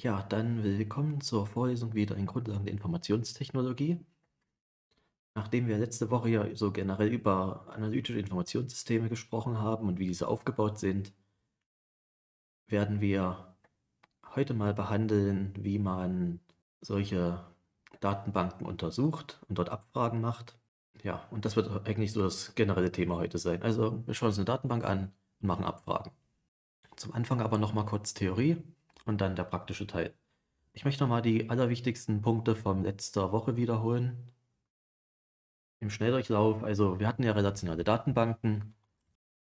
Ja, dann willkommen zur Vorlesung wieder in Grundlagen der Informationstechnologie. Nachdem wir letzte Woche ja so generell über analytische Informationssysteme gesprochen haben und wie diese aufgebaut sind, werden wir heute mal behandeln, wie man solche Datenbanken untersucht und dort Abfragen macht. Ja, und das wird eigentlich so das generelle Thema heute sein. Also wir schauen uns eine Datenbank an und machen Abfragen. Zum Anfang aber nochmal kurz Theorie und dann der praktische Teil. Ich möchte nochmal die allerwichtigsten Punkte von letzter Woche wiederholen. Im Schnelldurchlauf, also wir hatten ja relationale Datenbanken.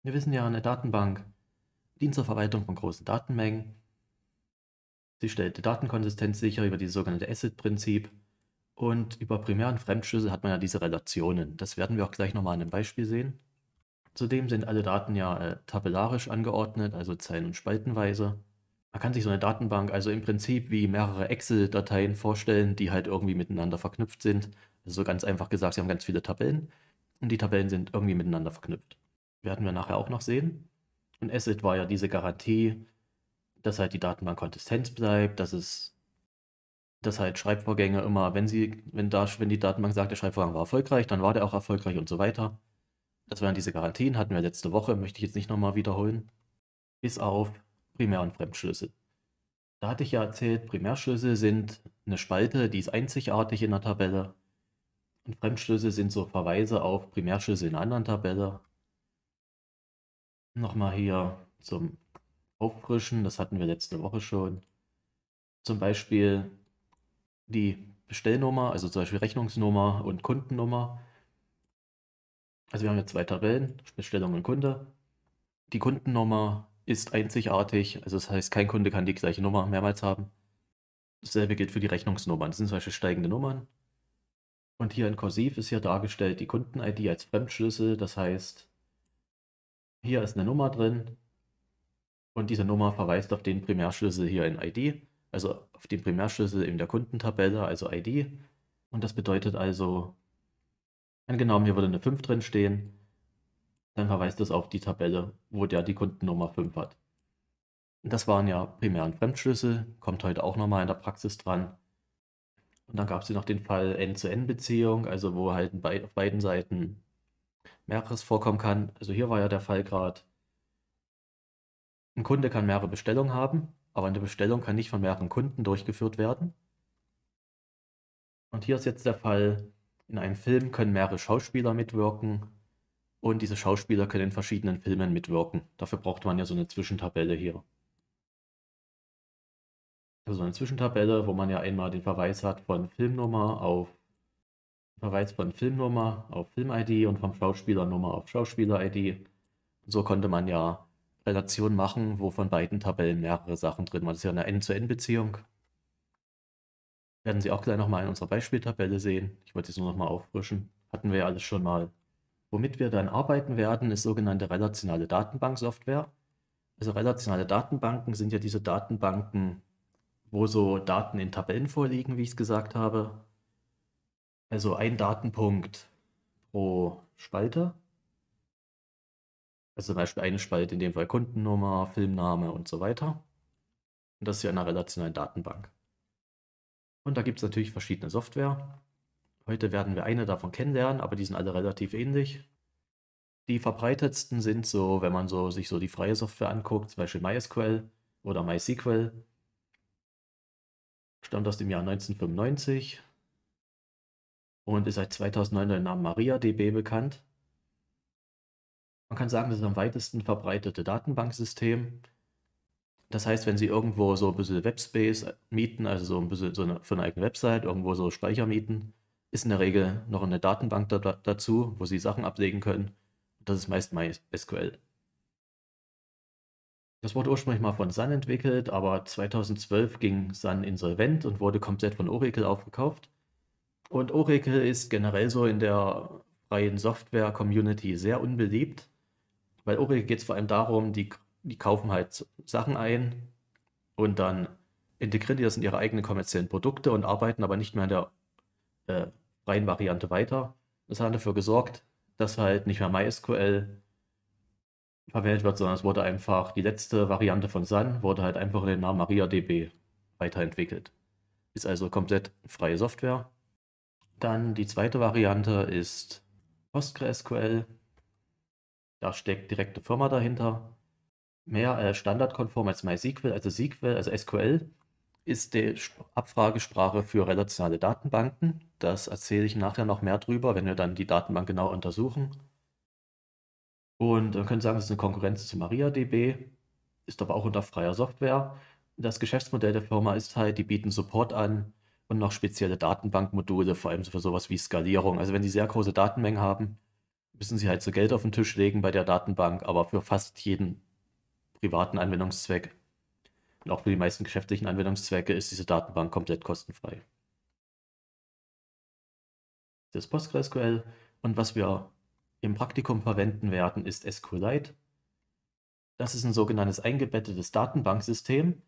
Wir wissen ja, eine Datenbank dient zur Verwaltung von großen Datenmengen. Sie stellt die Datenkonsistenz sicher über dieses sogenannte asset prinzip Und über primären Fremdschlüssel hat man ja diese Relationen. Das werden wir auch gleich nochmal an einem Beispiel sehen. Zudem sind alle Daten ja äh, tabellarisch angeordnet, also zeilen- und spaltenweise. Man kann sich so eine Datenbank, also im Prinzip wie mehrere Excel-Dateien vorstellen, die halt irgendwie miteinander verknüpft sind. Also ganz einfach gesagt, sie haben ganz viele Tabellen und die Tabellen sind irgendwie miteinander verknüpft. Werden wir nachher auch noch sehen. Und Asset war ja diese Garantie, dass halt die Datenbank konsistent bleibt, dass es, dass halt Schreibvorgänge immer, wenn sie, wenn da, wenn die Datenbank sagt, der Schreibvorgang war erfolgreich, dann war der auch erfolgreich und so weiter. Das waren diese Garantien, hatten wir letzte Woche, möchte ich jetzt nicht nochmal wiederholen. Bis auf Primär- und Fremdschlüssel. Da hatte ich ja erzählt, Primärschlüssel sind eine Spalte, die ist einzigartig in der Tabelle. Und Fremdschlüssel sind so Verweise auf Primärschlüssel in einer anderen Tabelle. Nochmal hier zum Auffrischen, das hatten wir letzte Woche schon. Zum Beispiel die Bestellnummer, also zum Beispiel Rechnungsnummer und Kundennummer. Also wir haben jetzt zwei Tabellen, Bestellung und Kunde. Die Kundennummer ist einzigartig. Also das heißt, kein Kunde kann die gleiche Nummer mehrmals haben. Dasselbe gilt für die Rechnungsnummern. Das sind zum Beispiel steigende Nummern. Und hier in Kursiv ist hier dargestellt die Kunden-ID als Fremdschlüssel. Das heißt, hier ist eine Nummer drin und diese Nummer verweist auf den Primärschlüssel hier in ID, also auf den Primärschlüssel in der Kundentabelle, also ID. Und das bedeutet also, angenommen, hier würde eine 5 drin stehen, dann verweist es auf die Tabelle, wo der die Kundennummer 5 hat. Das waren ja primär ein Fremdschlüssel, kommt heute auch nochmal in der Praxis dran. Und dann gab es noch den Fall N-zu-N-Beziehung, also wo halt bei, auf beiden Seiten mehreres vorkommen kann. Also hier war ja der Fall gerade, ein Kunde kann mehrere Bestellungen haben, aber eine Bestellung kann nicht von mehreren Kunden durchgeführt werden. Und hier ist jetzt der Fall, in einem Film können mehrere Schauspieler mitwirken, und diese Schauspieler können in verschiedenen Filmen mitwirken. Dafür braucht man ja so eine Zwischentabelle hier. Also eine Zwischentabelle, wo man ja einmal den Verweis hat von Filmnummer auf Verweis von Filmnummer auf Film-ID und vom Schauspielernummer auf Schauspieler-ID. So konnte man ja Relationen machen, wo von beiden Tabellen mehrere Sachen drin waren. Das ist ja eine End-zu-End-Beziehung. Werden Sie auch gleich nochmal in unserer Beispieltabelle sehen. Ich wollte es nur nochmal auffrischen. Hatten wir ja alles schon mal. Womit wir dann arbeiten werden, ist sogenannte relationale Datenbanksoftware. Also relationale Datenbanken sind ja diese Datenbanken, wo so Daten in Tabellen vorliegen, wie ich es gesagt habe. Also ein Datenpunkt pro Spalte. Also zum Beispiel eine Spalte, in dem Fall Kundennummer, Filmname und so weiter. Und das ist ja eine relationale Datenbank. Und da gibt es natürlich verschiedene Software. Heute werden wir eine davon kennenlernen, aber die sind alle relativ ähnlich. Die verbreitetsten sind so, wenn man so, sich so die freie Software anguckt, zum Beispiel MySQL oder MySQL. Stammt aus dem Jahr 1995 und ist seit 2009 unter dem Namen MariaDB bekannt. Man kann sagen, das ist am weitesten verbreitete Datenbanksystem. Das heißt, wenn Sie irgendwo so ein bisschen Webspace mieten, also so ein bisschen so eine, für eine eigene Website, irgendwo so Speicher mieten, ist in der Regel noch eine Datenbank da, dazu, wo Sie Sachen ablegen können. Das ist meist MySQL. Das wurde ursprünglich mal von Sun entwickelt, aber 2012 ging Sun insolvent und wurde komplett von Oracle aufgekauft. Und Oracle ist generell so in der freien Software-Community sehr unbeliebt, weil Oracle geht es vor allem darum, die, die kaufen halt Sachen ein und dann integrieren die das in ihre eigenen kommerziellen Produkte und arbeiten aber nicht mehr an der äh, freien Variante weiter. Das hat dafür gesorgt, dass halt nicht mehr MySQL verwendet wird, sondern es wurde einfach die letzte Variante von Sun wurde halt einfach in den Namen MariaDB weiterentwickelt. Ist also komplett freie Software. Dann die zweite Variante ist PostgreSQL. Da steckt direkte Firma dahinter. Mehr äh, standardkonform als MySQL, also SQL, also SQL ist die Abfragesprache für relationale Datenbanken. Das erzähle ich nachher noch mehr drüber, wenn wir dann die Datenbank genau untersuchen. Und man könnte sagen, es ist eine Konkurrenz zu MariaDB, ist aber auch unter freier Software. Das Geschäftsmodell der Firma ist halt, die bieten Support an und noch spezielle Datenbankmodule, vor allem für sowas wie Skalierung. Also wenn sie sehr große Datenmengen haben, müssen sie halt so Geld auf den Tisch legen bei der Datenbank, aber für fast jeden privaten Anwendungszweck und auch für die meisten geschäftlichen Anwendungszwecke ist diese Datenbank komplett kostenfrei. Das PostgreSQL und was wir im Praktikum verwenden werden, ist SQLite. Das ist ein sogenanntes eingebettetes Datenbanksystem.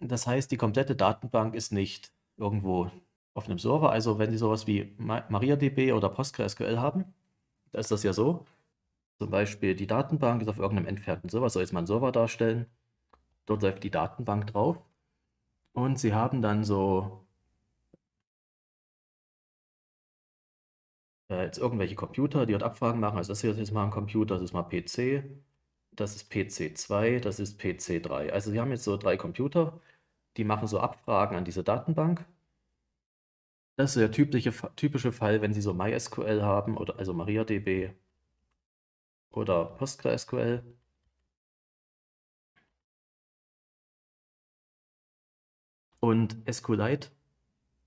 Das heißt, die komplette Datenbank ist nicht irgendwo auf einem Server. Also wenn Sie sowas wie MariaDB oder PostgreSQL haben, da ist das ja so. Zum Beispiel die Datenbank ist auf irgendeinem entfernten Server, soll jetzt mal einen Server darstellen. Dort läuft die Datenbank drauf. Und sie haben dann so äh, jetzt irgendwelche Computer, die dort Abfragen machen. Also das hier ist jetzt mal ein Computer, das ist mal PC, das ist PC2, das ist PC3. Also sie haben jetzt so drei Computer, die machen so Abfragen an diese Datenbank. Das ist der typische, typische Fall, wenn Sie so MySQL haben oder also MariaDB oder PostgreSQL. Und SQLite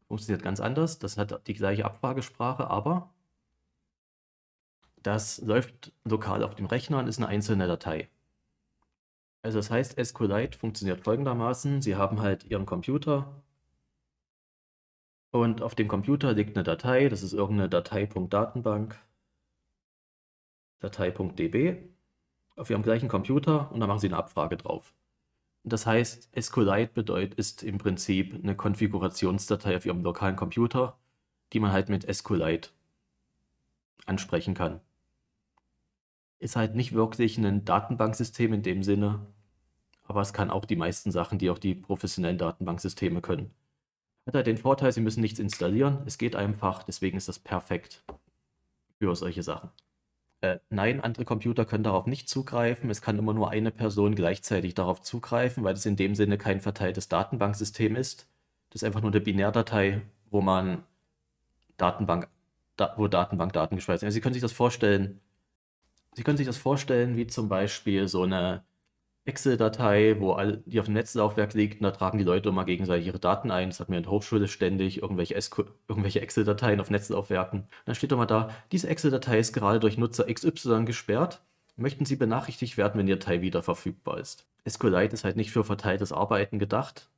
funktioniert ganz anders. Das hat die gleiche Abfragesprache, aber das läuft lokal auf dem Rechner und ist eine einzelne Datei. Also das heißt, SQLite funktioniert folgendermaßen. Sie haben halt Ihren Computer und auf dem Computer liegt eine Datei. Das ist irgendeine Datei.datenbank, Datei.db auf Ihrem gleichen Computer und da machen Sie eine Abfrage drauf. Das heißt, SQLite bedeutet, ist im Prinzip eine Konfigurationsdatei auf Ihrem lokalen Computer, die man halt mit SQLite ansprechen kann. Ist halt nicht wirklich ein Datenbanksystem in dem Sinne, aber es kann auch die meisten Sachen, die auch die professionellen Datenbanksysteme können. Hat halt den Vorteil, Sie müssen nichts installieren, es geht einfach, deswegen ist das perfekt für solche Sachen äh, nein, andere Computer können darauf nicht zugreifen. Es kann immer nur eine Person gleichzeitig darauf zugreifen, weil es in dem Sinne kein verteiltes Datenbanksystem ist. Das ist einfach nur eine Binärdatei, wo man Datenbank, da, wo Datenbankdaten gespeichert sind. Also Sie können sich das vorstellen. Sie können sich das vorstellen, wie zum Beispiel so eine Excel-Datei, wo all, die auf dem Netzlaufwerk liegt, und da tragen die Leute immer gegenseitig ihre Daten ein. Das hat mir in der Hochschule ständig, irgendwelche, irgendwelche Excel-Dateien auf Netzlaufwerken. Und dann steht doch mal da, diese Excel-Datei ist gerade durch Nutzer XY gesperrt. Möchten Sie benachrichtigt werden, wenn die Datei wieder verfügbar ist? SQLite ist halt nicht für verteiltes Arbeiten gedacht,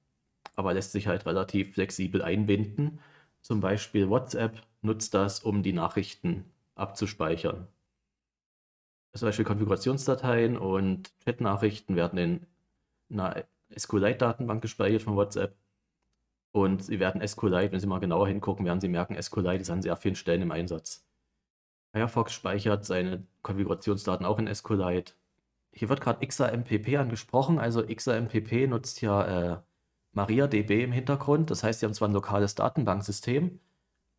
aber lässt sich halt relativ flexibel einbinden. Zum Beispiel WhatsApp nutzt das, um die Nachrichten abzuspeichern zum Beispiel Konfigurationsdateien und Chatnachrichten werden in einer SQLite-Datenbank gespeichert von WhatsApp. Und sie werden SQLite, wenn Sie mal genauer hingucken, werden Sie merken, SQLite ist an sehr vielen Stellen im Einsatz. Firefox speichert seine Konfigurationsdaten auch in SQLite. Hier wird gerade XAMPP angesprochen. Also XAMPP nutzt ja äh, MariaDB im Hintergrund. Das heißt, Sie haben zwar ein lokales Datenbanksystem,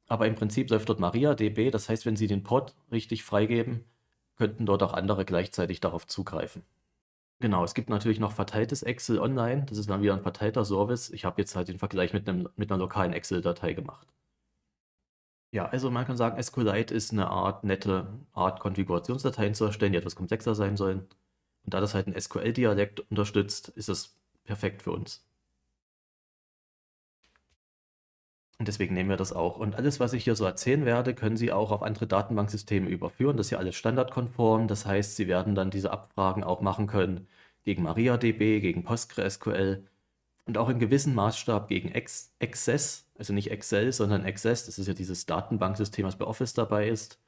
aber im Prinzip läuft dort MariaDB. Das heißt, wenn Sie den Pod richtig freigeben, könnten dort auch andere gleichzeitig darauf zugreifen. Genau, es gibt natürlich noch verteiltes Excel online. Das ist dann wieder ein verteilter Service. Ich habe jetzt halt den Vergleich mit, einem, mit einer lokalen Excel-Datei gemacht. Ja, also man kann sagen, SQLite ist eine Art nette Art, Konfigurationsdateien zu erstellen, die etwas komplexer sein sollen. Und da das halt einen SQL-Dialekt unterstützt, ist das perfekt für uns. Und deswegen nehmen wir das auch. Und alles, was ich hier so erzählen werde, können Sie auch auf andere Datenbanksysteme überführen. Das ist ja alles standardkonform. Das heißt, Sie werden dann diese Abfragen auch machen können gegen MariaDB, gegen PostgreSQL und auch in gewissem Maßstab gegen Access, also nicht Excel, sondern Access. Das ist ja dieses Datenbanksystem, was bei Office dabei ist.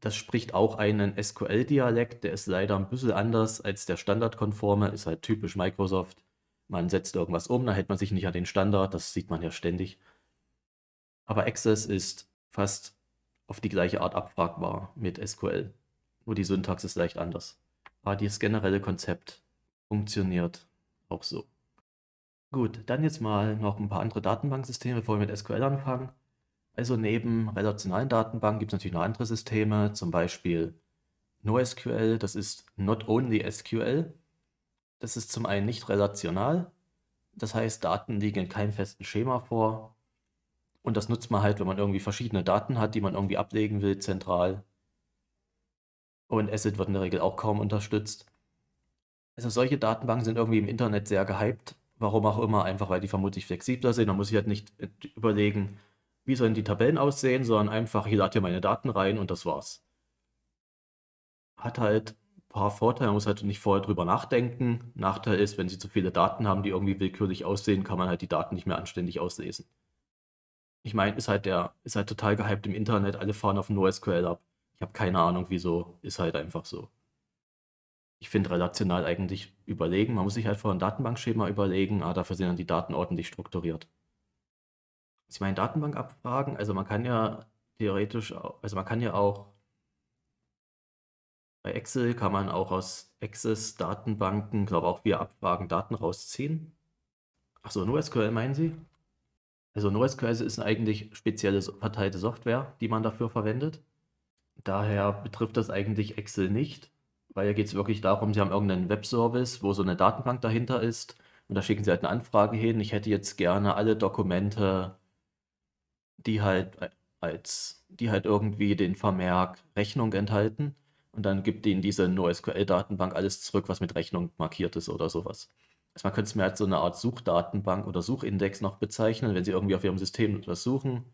Das spricht auch einen SQL-Dialekt. Der ist leider ein bisschen anders als der standardkonforme. Ist halt typisch Microsoft. Man setzt irgendwas um, da hält man sich nicht an den Standard. Das sieht man ja ständig. Aber Access ist fast auf die gleiche Art abfragbar mit SQL. Nur die Syntax ist leicht anders. Aber dieses generelle Konzept funktioniert auch so. Gut, dann jetzt mal noch ein paar andere Datenbanksysteme, bevor wir mit SQL anfangen. Also neben relationalen Datenbanken gibt es natürlich noch andere Systeme, zum Beispiel NoSQL, das ist Not Only SQL. Das ist zum einen nicht relational, das heißt, Daten liegen in keinem festen Schema vor und das nutzt man halt, wenn man irgendwie verschiedene Daten hat, die man irgendwie ablegen will, zentral. Und Asset wird in der Regel auch kaum unterstützt. Also solche Datenbanken sind irgendwie im Internet sehr gehypt. Warum auch immer, einfach weil die vermutlich flexibler sind. Man muss sich halt nicht äh, überlegen, wie sollen die Tabellen aussehen, sondern einfach, hier lad hier meine Daten rein und das war's. Hat halt ein paar Vorteile, man muss halt nicht vorher drüber nachdenken. Nachteil ist, wenn sie zu viele Daten haben, die irgendwie willkürlich aussehen, kann man halt die Daten nicht mehr anständig auslesen ich meine, ist halt der, ist halt total gehypt im Internet, alle fahren auf NoSQL ab. Ich habe keine Ahnung wieso, ist halt einfach so. Ich finde relational eigentlich überlegen, man muss sich halt vor ein Datenbankschema überlegen, aber ah, dafür sind dann die Daten ordentlich strukturiert. Ich meine, Datenbank abfragen, also man kann ja theoretisch, also man kann ja auch bei Excel kann man auch aus Access-Datenbanken, glaube auch wir abfragen, Daten rausziehen. Achso, NoSQL meinen Sie? Also NoSQL ist eigentlich spezielle verteilte Software, die man dafür verwendet. Daher betrifft das eigentlich Excel nicht, weil hier geht es wirklich darum, Sie haben irgendeinen Webservice, wo so eine Datenbank dahinter ist und da schicken Sie halt eine Anfrage hin. Ich hätte jetzt gerne alle Dokumente, die halt als, die halt irgendwie den Vermerk Rechnung enthalten und dann gibt Ihnen diese NoSQL-Datenbank alles zurück, was mit Rechnung markiert ist oder sowas. Also man könnte es mir als so eine Art Suchdatenbank oder Suchindex noch bezeichnen, wenn Sie irgendwie auf Ihrem System etwas suchen.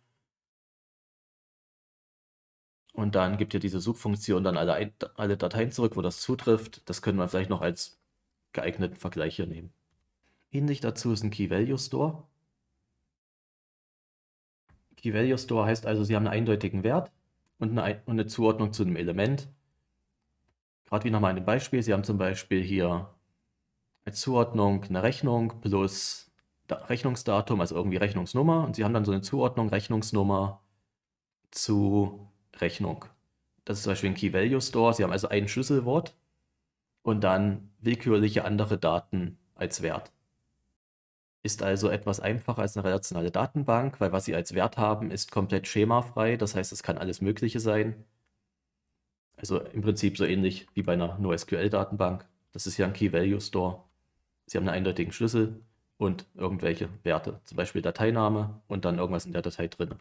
Und dann gibt ihr diese Suchfunktion dann alle, alle Dateien zurück, wo das zutrifft. Das können wir vielleicht noch als geeigneten Vergleich hier nehmen. Ähnlich dazu ist ein Key Value Store. Key Value Store heißt also, Sie haben einen eindeutigen Wert und eine, und eine Zuordnung zu einem Element. Gerade wie nochmal in dem Beispiel. Sie haben zum Beispiel hier als Zuordnung eine Rechnung plus Rechnungsdatum, also irgendwie Rechnungsnummer. Und sie haben dann so eine Zuordnung Rechnungsnummer zu Rechnung. Das ist zum Beispiel ein Key Value Store. Sie haben also ein Schlüsselwort und dann willkürliche andere Daten als Wert. Ist also etwas einfacher als eine relationale Datenbank, weil was sie als Wert haben, ist komplett schemafrei. Das heißt, es kann alles Mögliche sein. Also im Prinzip so ähnlich wie bei einer NoSQL-Datenbank. Das ist ja ein Key-Value-Store. Sie haben einen eindeutigen Schlüssel und irgendwelche Werte, zum Beispiel Dateiname und dann irgendwas in der Datei drin.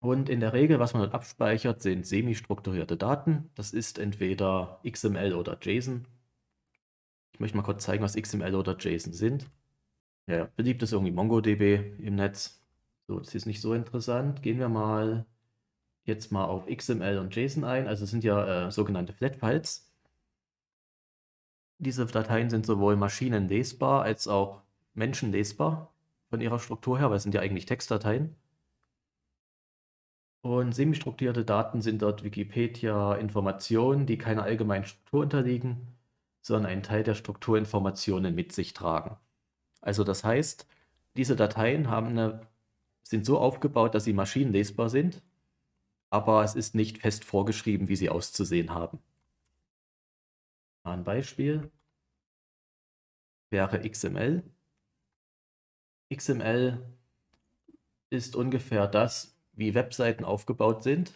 Und in der Regel, was man dort abspeichert, sind semi-strukturierte Daten. Das ist entweder XML oder JSON. Ich möchte mal kurz zeigen, was XML oder JSON sind. Ja, beliebt ist irgendwie MongoDB im Netz. So, das ist nicht so interessant. Gehen wir mal jetzt mal auf XML und JSON ein. Also es sind ja äh, sogenannte Flatfiles. Diese Dateien sind sowohl maschinenlesbar als auch menschenlesbar von ihrer Struktur her, weil es sind ja eigentlich Textdateien. Und semi-strukturierte Daten sind dort Wikipedia-Informationen, die keiner allgemeinen Struktur unterliegen, sondern einen Teil der Strukturinformationen mit sich tragen. Also das heißt, diese Dateien eine, sind so aufgebaut, dass sie maschinenlesbar sind, aber es ist nicht fest vorgeschrieben, wie sie auszusehen haben. Ein Beispiel wäre XML. XML ist ungefähr das, wie Webseiten aufgebaut sind,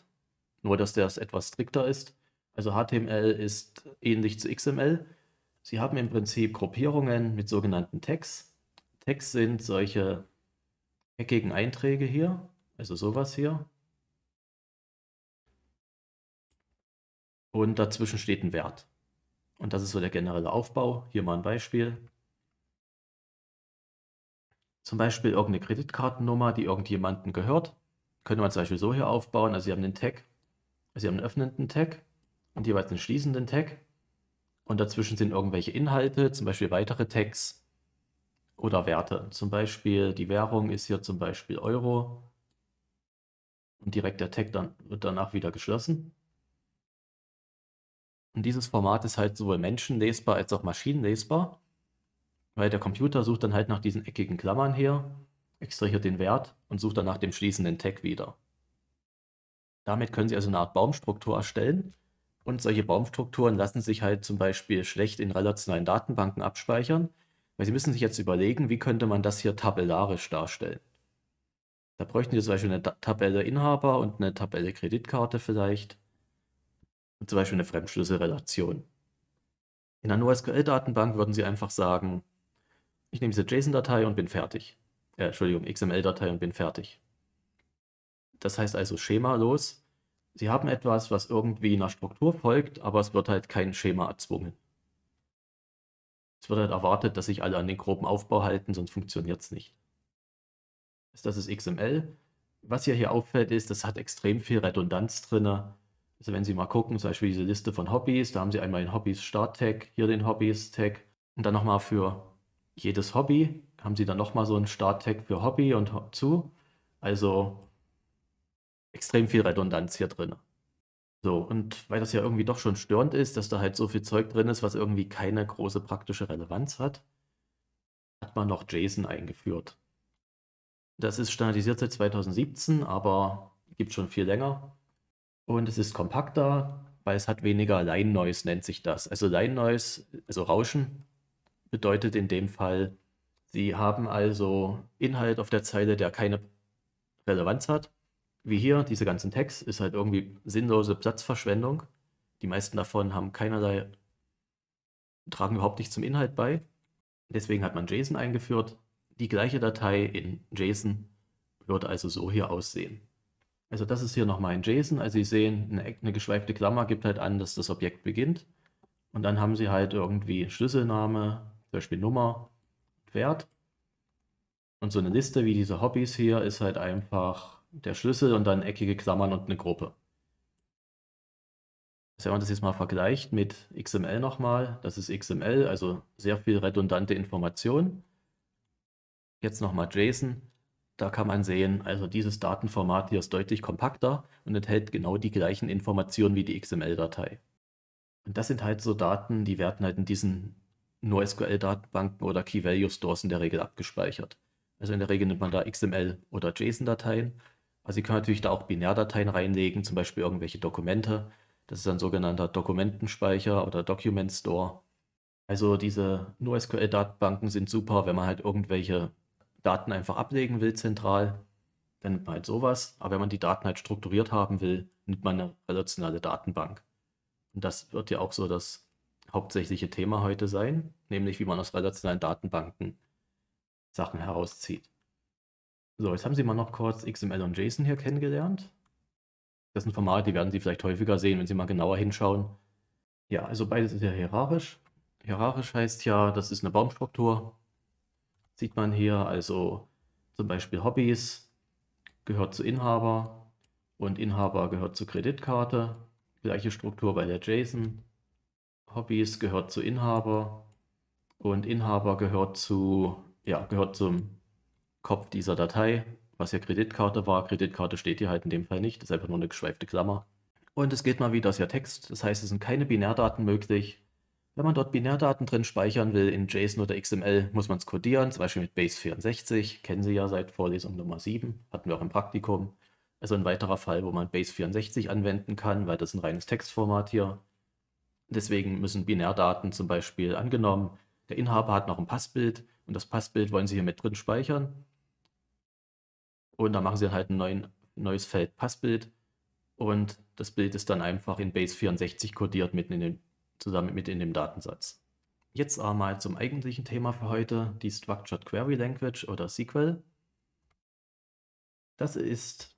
nur dass das etwas strikter ist. Also HTML ist ähnlich zu XML. Sie haben im Prinzip Gruppierungen mit sogenannten Tags. Tags sind solche eckigen Einträge hier, also sowas hier. Und dazwischen steht ein Wert. Und das ist so der generelle Aufbau. Hier mal ein Beispiel. Zum Beispiel irgendeine Kreditkartennummer, die irgendjemanden gehört. Könnte man zum Beispiel so hier aufbauen. Also Sie haben einen Tag, Sie haben einen öffnenden Tag und jeweils einen schließenden Tag. Und dazwischen sind irgendwelche Inhalte, zum Beispiel weitere Tags oder Werte. Zum Beispiel die Währung ist hier zum Beispiel Euro. Und direkt der Tag dann wird danach wieder geschlossen. Und dieses Format ist halt sowohl menschenlesbar als auch maschinenlesbar, weil der Computer sucht dann halt nach diesen eckigen Klammern her, extrahiert den Wert und sucht dann nach dem schließenden Tag wieder. Damit können Sie also eine Art Baumstruktur erstellen und solche Baumstrukturen lassen sich halt zum Beispiel schlecht in relationalen Datenbanken abspeichern, weil Sie müssen sich jetzt überlegen, wie könnte man das hier tabellarisch darstellen. Da bräuchten Sie zum Beispiel eine Tabelle Inhaber und eine Tabelle Kreditkarte vielleicht zum Beispiel eine Fremdschlüsselrelation. In einer NoSQL-Datenbank würden Sie einfach sagen, ich nehme diese JSON-Datei und bin fertig. Äh, Entschuldigung, XML-Datei und bin fertig. Das heißt also schemalos, Sie haben etwas, was irgendwie einer Struktur folgt, aber es wird halt kein Schema erzwungen. Es wird halt erwartet, dass sich alle an den groben Aufbau halten, sonst funktioniert es nicht. Das ist XML. Was hier, hier auffällt, ist, das hat extrem viel Redundanz drin. Also wenn Sie mal gucken, zum Beispiel diese Liste von Hobbys, da haben Sie einmal den Hobbys Start-Tag, hier den Hobbys Tag und dann nochmal für jedes Hobby haben Sie dann nochmal so einen Start-Tag für Hobby und zu. Also extrem viel Redundanz hier drin. So, und weil das ja irgendwie doch schon störend ist, dass da halt so viel Zeug drin ist, was irgendwie keine große praktische Relevanz hat, hat man noch JSON eingeführt. Das ist standardisiert seit 2017, aber gibt schon viel länger und es ist kompakter, weil es hat weniger Line Noise, nennt sich das. Also Line Noise, also Rauschen, bedeutet in dem Fall, Sie haben also Inhalt auf der Zeile, der keine Relevanz hat. Wie hier, diese ganzen Text ist halt irgendwie sinnlose Platzverschwendung. Die meisten davon haben keinerlei, tragen überhaupt nicht zum Inhalt bei. Deswegen hat man JSON eingeführt. Die gleiche Datei in JSON würde also so hier aussehen. Also das ist hier nochmal ein JSON. Also Sie sehen, eine, eine geschweifte Klammer gibt halt an, dass das Objekt beginnt. Und dann haben Sie halt irgendwie Schlüsselname, zum Beispiel Nummer, Wert. Und so eine Liste wie diese Hobbys hier ist halt einfach der Schlüssel und dann eckige Klammern und eine Gruppe. Also wenn man das jetzt mal vergleicht mit XML nochmal, das ist XML, also sehr viel redundante Information. Jetzt nochmal JSON. Da kann man sehen, also dieses Datenformat hier ist deutlich kompakter und enthält genau die gleichen Informationen wie die XML-Datei. Und das sind halt so Daten, die werden halt in diesen NoSQL-Datenbanken oder Key-Value-Stores in der Regel abgespeichert. Also in der Regel nimmt man da XML- oder JSON-Dateien. Also Sie können natürlich da auch Binärdateien reinlegen, zum Beispiel irgendwelche Dokumente. Das ist ein sogenannter Dokumentenspeicher oder Document Store. Also diese NoSQL-Datenbanken sind super, wenn man halt irgendwelche Daten einfach ablegen will zentral, dann nimmt man halt sowas. Aber wenn man die Daten halt strukturiert haben will, nimmt man eine relationale Datenbank. Und das wird ja auch so das hauptsächliche Thema heute sein, nämlich wie man aus relationalen Datenbanken Sachen herauszieht. So, jetzt haben Sie mal noch kurz XML und JSON hier kennengelernt. Das sind Formate, die werden Sie vielleicht häufiger sehen, wenn Sie mal genauer hinschauen. Ja, also beides ist ja hierarchisch. Hierarchisch heißt ja, das ist eine Baumstruktur sieht man hier also zum Beispiel Hobbys gehört zu Inhaber und Inhaber gehört zu Kreditkarte. Gleiche Struktur bei der JSON. Hobbys gehört zu Inhaber und Inhaber gehört zu ja, gehört zum Kopf dieser Datei, was ja Kreditkarte war. Kreditkarte steht hier halt in dem Fall nicht, das ist einfach nur eine geschweifte Klammer. Und es geht mal wieder das ist ja Text, das heißt, es sind keine Binärdaten möglich. Wenn man dort Binärdaten drin speichern will in JSON oder XML, muss man es kodieren, zum Beispiel mit Base64, kennen Sie ja seit Vorlesung Nummer 7, hatten wir auch im Praktikum. Also ein weiterer Fall, wo man Base64 anwenden kann, weil das ein reines Textformat hier. Deswegen müssen Binärdaten zum Beispiel angenommen, der Inhaber hat noch ein Passbild und das Passbild wollen Sie hier mit drin speichern. Und da machen Sie dann halt ein neuen, neues Feld Passbild und das Bild ist dann einfach in Base64 kodiert mitten in den zusammen mit in dem Datensatz. Jetzt einmal zum eigentlichen Thema für heute, die Structured Query Language oder SQL. Das ist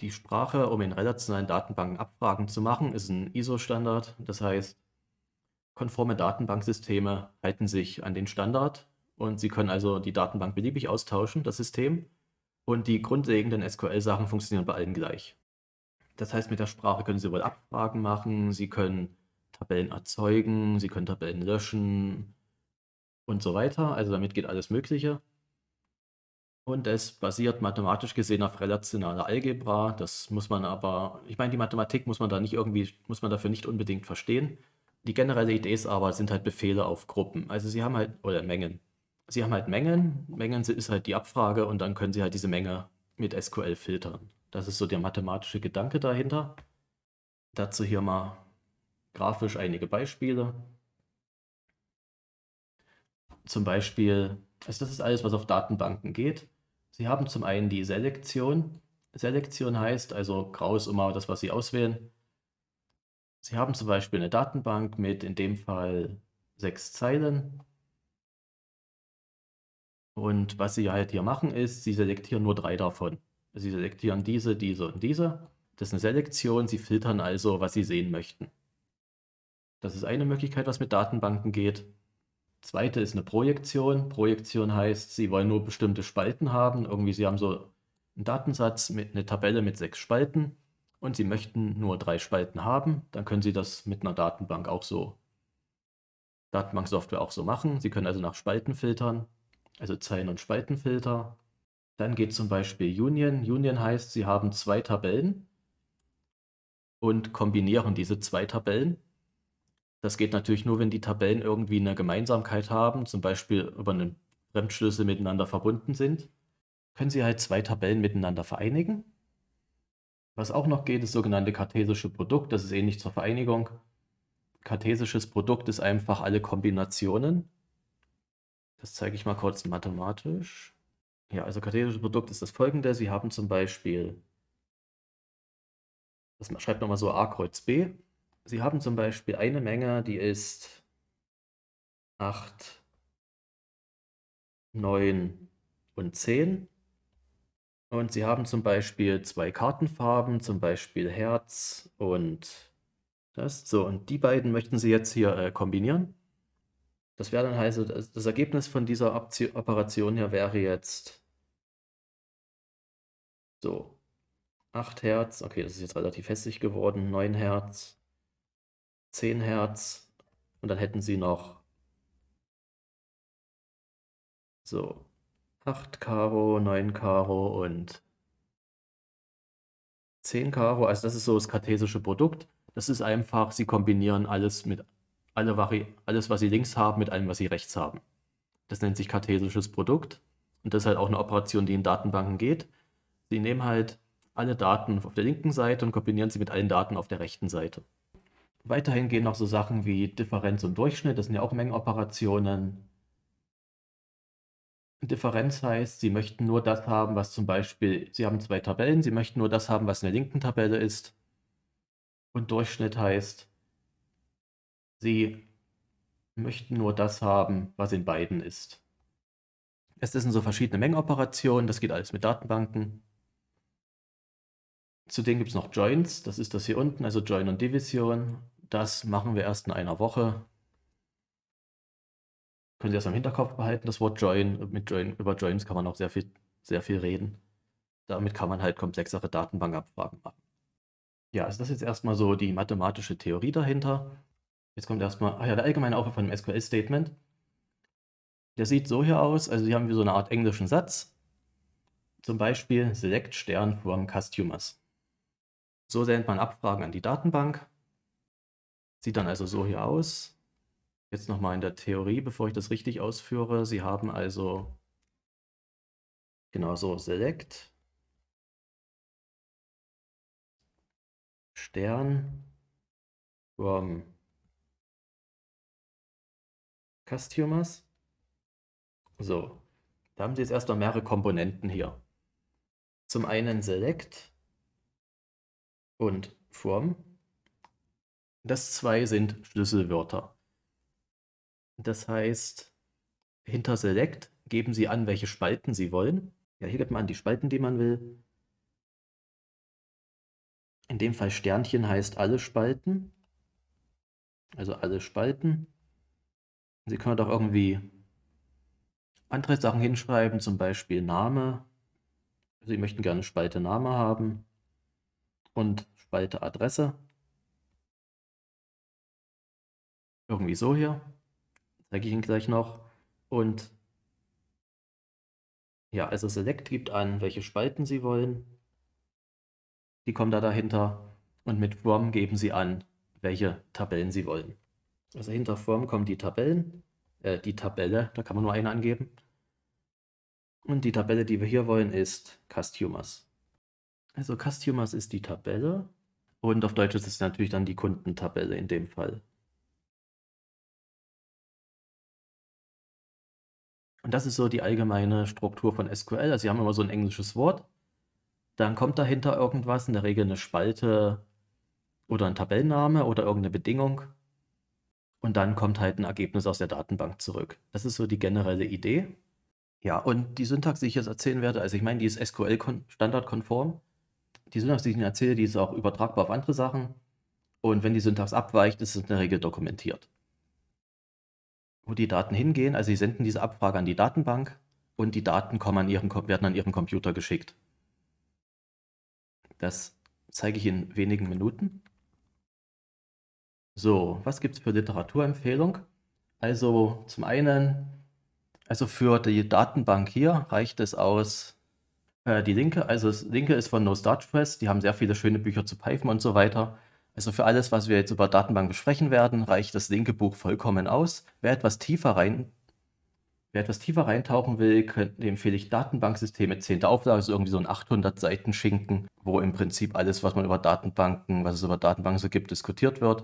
die Sprache, um in relationalen Datenbanken Abfragen zu machen, ist ein ISO-Standard. Das heißt, konforme Datenbanksysteme halten sich an den Standard und sie können also die Datenbank beliebig austauschen, das System. Und die grundlegenden SQL-Sachen funktionieren bei allen gleich. Das heißt, mit der Sprache können Sie wohl Abfragen machen, Sie können Tabellen erzeugen, Sie können Tabellen löschen und so weiter. Also damit geht alles Mögliche. Und es basiert mathematisch gesehen auf relationaler Algebra. Das muss man aber, ich meine, die Mathematik muss man da nicht irgendwie, muss man dafür nicht unbedingt verstehen. Die generelle Idee ist aber, sind halt Befehle auf Gruppen. Also sie haben halt, oder Mengen. Sie haben halt Mengen. Mengen ist halt die Abfrage und dann können sie halt diese Menge mit SQL filtern. Das ist so der mathematische Gedanke dahinter. Dazu hier mal grafisch einige Beispiele. Zum Beispiel, also das ist alles, was auf Datenbanken geht. Sie haben zum einen die Selektion. Selektion heißt also, grau ist immer das, was Sie auswählen. Sie haben zum Beispiel eine Datenbank mit in dem Fall sechs Zeilen. Und was Sie halt hier machen, ist, Sie selektieren nur drei davon. Sie selektieren diese, diese und diese. Das ist eine Selektion. Sie filtern also, was Sie sehen möchten. Das ist eine Möglichkeit, was mit Datenbanken geht. Zweite ist eine Projektion. Projektion heißt, Sie wollen nur bestimmte Spalten haben. Irgendwie Sie haben so einen Datensatz, mit, einer Tabelle mit sechs Spalten und Sie möchten nur drei Spalten haben. Dann können Sie das mit einer Datenbank auch so, Datenbanksoftware auch so machen. Sie können also nach Spalten filtern, also Zeilen- und Spaltenfilter. Dann geht zum Beispiel Union. Union heißt, Sie haben zwei Tabellen und kombinieren diese zwei Tabellen das geht natürlich nur, wenn die Tabellen irgendwie eine Gemeinsamkeit haben, zum Beispiel über einen Fremdschlüssel miteinander verbunden sind. Können Sie halt zwei Tabellen miteinander vereinigen. Was auch noch geht, ist sogenannte kartesische Produkt. Das ist ähnlich zur Vereinigung. Kartesisches Produkt ist einfach alle Kombinationen. Das zeige ich mal kurz mathematisch. Ja, also kartesisches Produkt ist das folgende. Sie haben zum Beispiel, das schreibt nochmal so A kreuz B. Sie haben zum Beispiel eine Menge, die ist 8, 9 und 10. Und Sie haben zum Beispiel zwei Kartenfarben, zum Beispiel Herz und das. So, und die beiden möchten Sie jetzt hier äh, kombinieren. Das wäre dann also das Ergebnis von dieser Operation hier wäre jetzt so 8 Hertz, okay, das ist jetzt relativ hässlich geworden, 9 Hertz, 10 Hertz und dann hätten sie noch so 8 Karo, 9 Karo und 10 Karo. Also das ist so das kartesische Produkt. Das ist einfach, sie kombinieren alles mit alle Vari alles, was sie links haben, mit allem, was sie rechts haben. Das nennt sich kartesisches Produkt. Und das ist halt auch eine Operation, die in Datenbanken geht. Sie nehmen halt alle Daten auf der linken Seite und kombinieren sie mit allen Daten auf der rechten Seite. Weiterhin gehen noch so Sachen wie Differenz und Durchschnitt, das sind ja auch Mengenoperationen. Differenz heißt, Sie möchten nur das haben, was zum Beispiel, Sie haben zwei Tabellen, Sie möchten nur das haben, was in der linken Tabelle ist. Und Durchschnitt heißt, Sie möchten nur das haben, was in beiden ist. Es sind so verschiedene Mengenoperationen, das geht alles mit Datenbanken. Zudem gibt es noch Joins, das ist das hier unten, also Join und Division. Das machen wir erst in einer Woche. Können Sie das im Hinterkopf behalten, das Wort Join. Mit Join über Joins kann man auch sehr viel, sehr viel reden. Damit kann man halt komplexere Datenbankabfragen machen. Ja, also das ist jetzt erstmal so die mathematische Theorie dahinter. Jetzt kommt erstmal, ach ja, der allgemeine Aufbau von einem SQL-Statement. Der sieht so hier aus, also hier haben wir so eine Art englischen Satz. Zum Beispiel Select Stern from Customers. So sendet man Abfragen an die Datenbank Sieht dann also so hier aus. Jetzt nochmal in der Theorie, bevor ich das richtig ausführe. Sie haben also genau so Select, Stern, from Customers. So, da haben Sie jetzt erstmal mehrere Komponenten hier. Zum einen Select und From das zwei sind Schlüsselwörter. Das heißt, hinter Select geben Sie an, welche Spalten Sie wollen. Ja, hier gibt man an die Spalten, die man will. In dem Fall Sternchen heißt alle Spalten. Also alle Spalten. Sie können auch irgendwie andere Sachen hinschreiben, zum Beispiel Name. Sie möchten gerne Spalte Name haben und Spalte Adresse. Irgendwie so hier. Zeige ich Ihnen gleich noch. Und ja, also Select gibt an, welche Spalten Sie wollen. Die kommen da dahinter. Und mit Form geben Sie an, welche Tabellen Sie wollen. Also hinter Form kommen die Tabellen, äh, die Tabelle, da kann man nur eine angeben. Und die Tabelle, die wir hier wollen, ist Customers. Also Customers ist die Tabelle und auf Deutsch ist es natürlich dann die Kundentabelle in dem Fall. Und das ist so die allgemeine Struktur von SQL. Also, sie haben immer so ein englisches Wort. Dann kommt dahinter irgendwas, in der Regel eine Spalte oder ein Tabellenname oder irgendeine Bedingung. Und dann kommt halt ein Ergebnis aus der Datenbank zurück. Das ist so die generelle Idee. Ja, und die Syntax, die ich jetzt erzählen werde, also ich meine, die ist SQL-standardkonform. Die Syntax, die ich Ihnen erzähle, die ist auch übertragbar auf andere Sachen. Und wenn die Syntax abweicht, ist es in der Regel dokumentiert wo die Daten hingehen. Also sie senden diese Abfrage an die Datenbank und die Daten kommen an ihren, werden an ihren Computer geschickt. Das zeige ich in wenigen Minuten. So, was gibt es für Literaturempfehlung? Also zum einen, also für die Datenbank hier reicht es aus, äh, die linke, also das linke ist von No Start Press, die haben sehr viele schöne Bücher zu Python und so weiter. Also für alles, was wir jetzt über Datenbank besprechen werden, reicht das linke Buch vollkommen aus. Wer etwas tiefer rein Wer etwas tiefer reintauchen will, dem empfehle ich Datenbanksysteme 10. Auflage, ist also irgendwie so ein 800 Seiten Schinken, wo im Prinzip alles, was man über Datenbanken, was es über Datenbanken so gibt, diskutiert wird.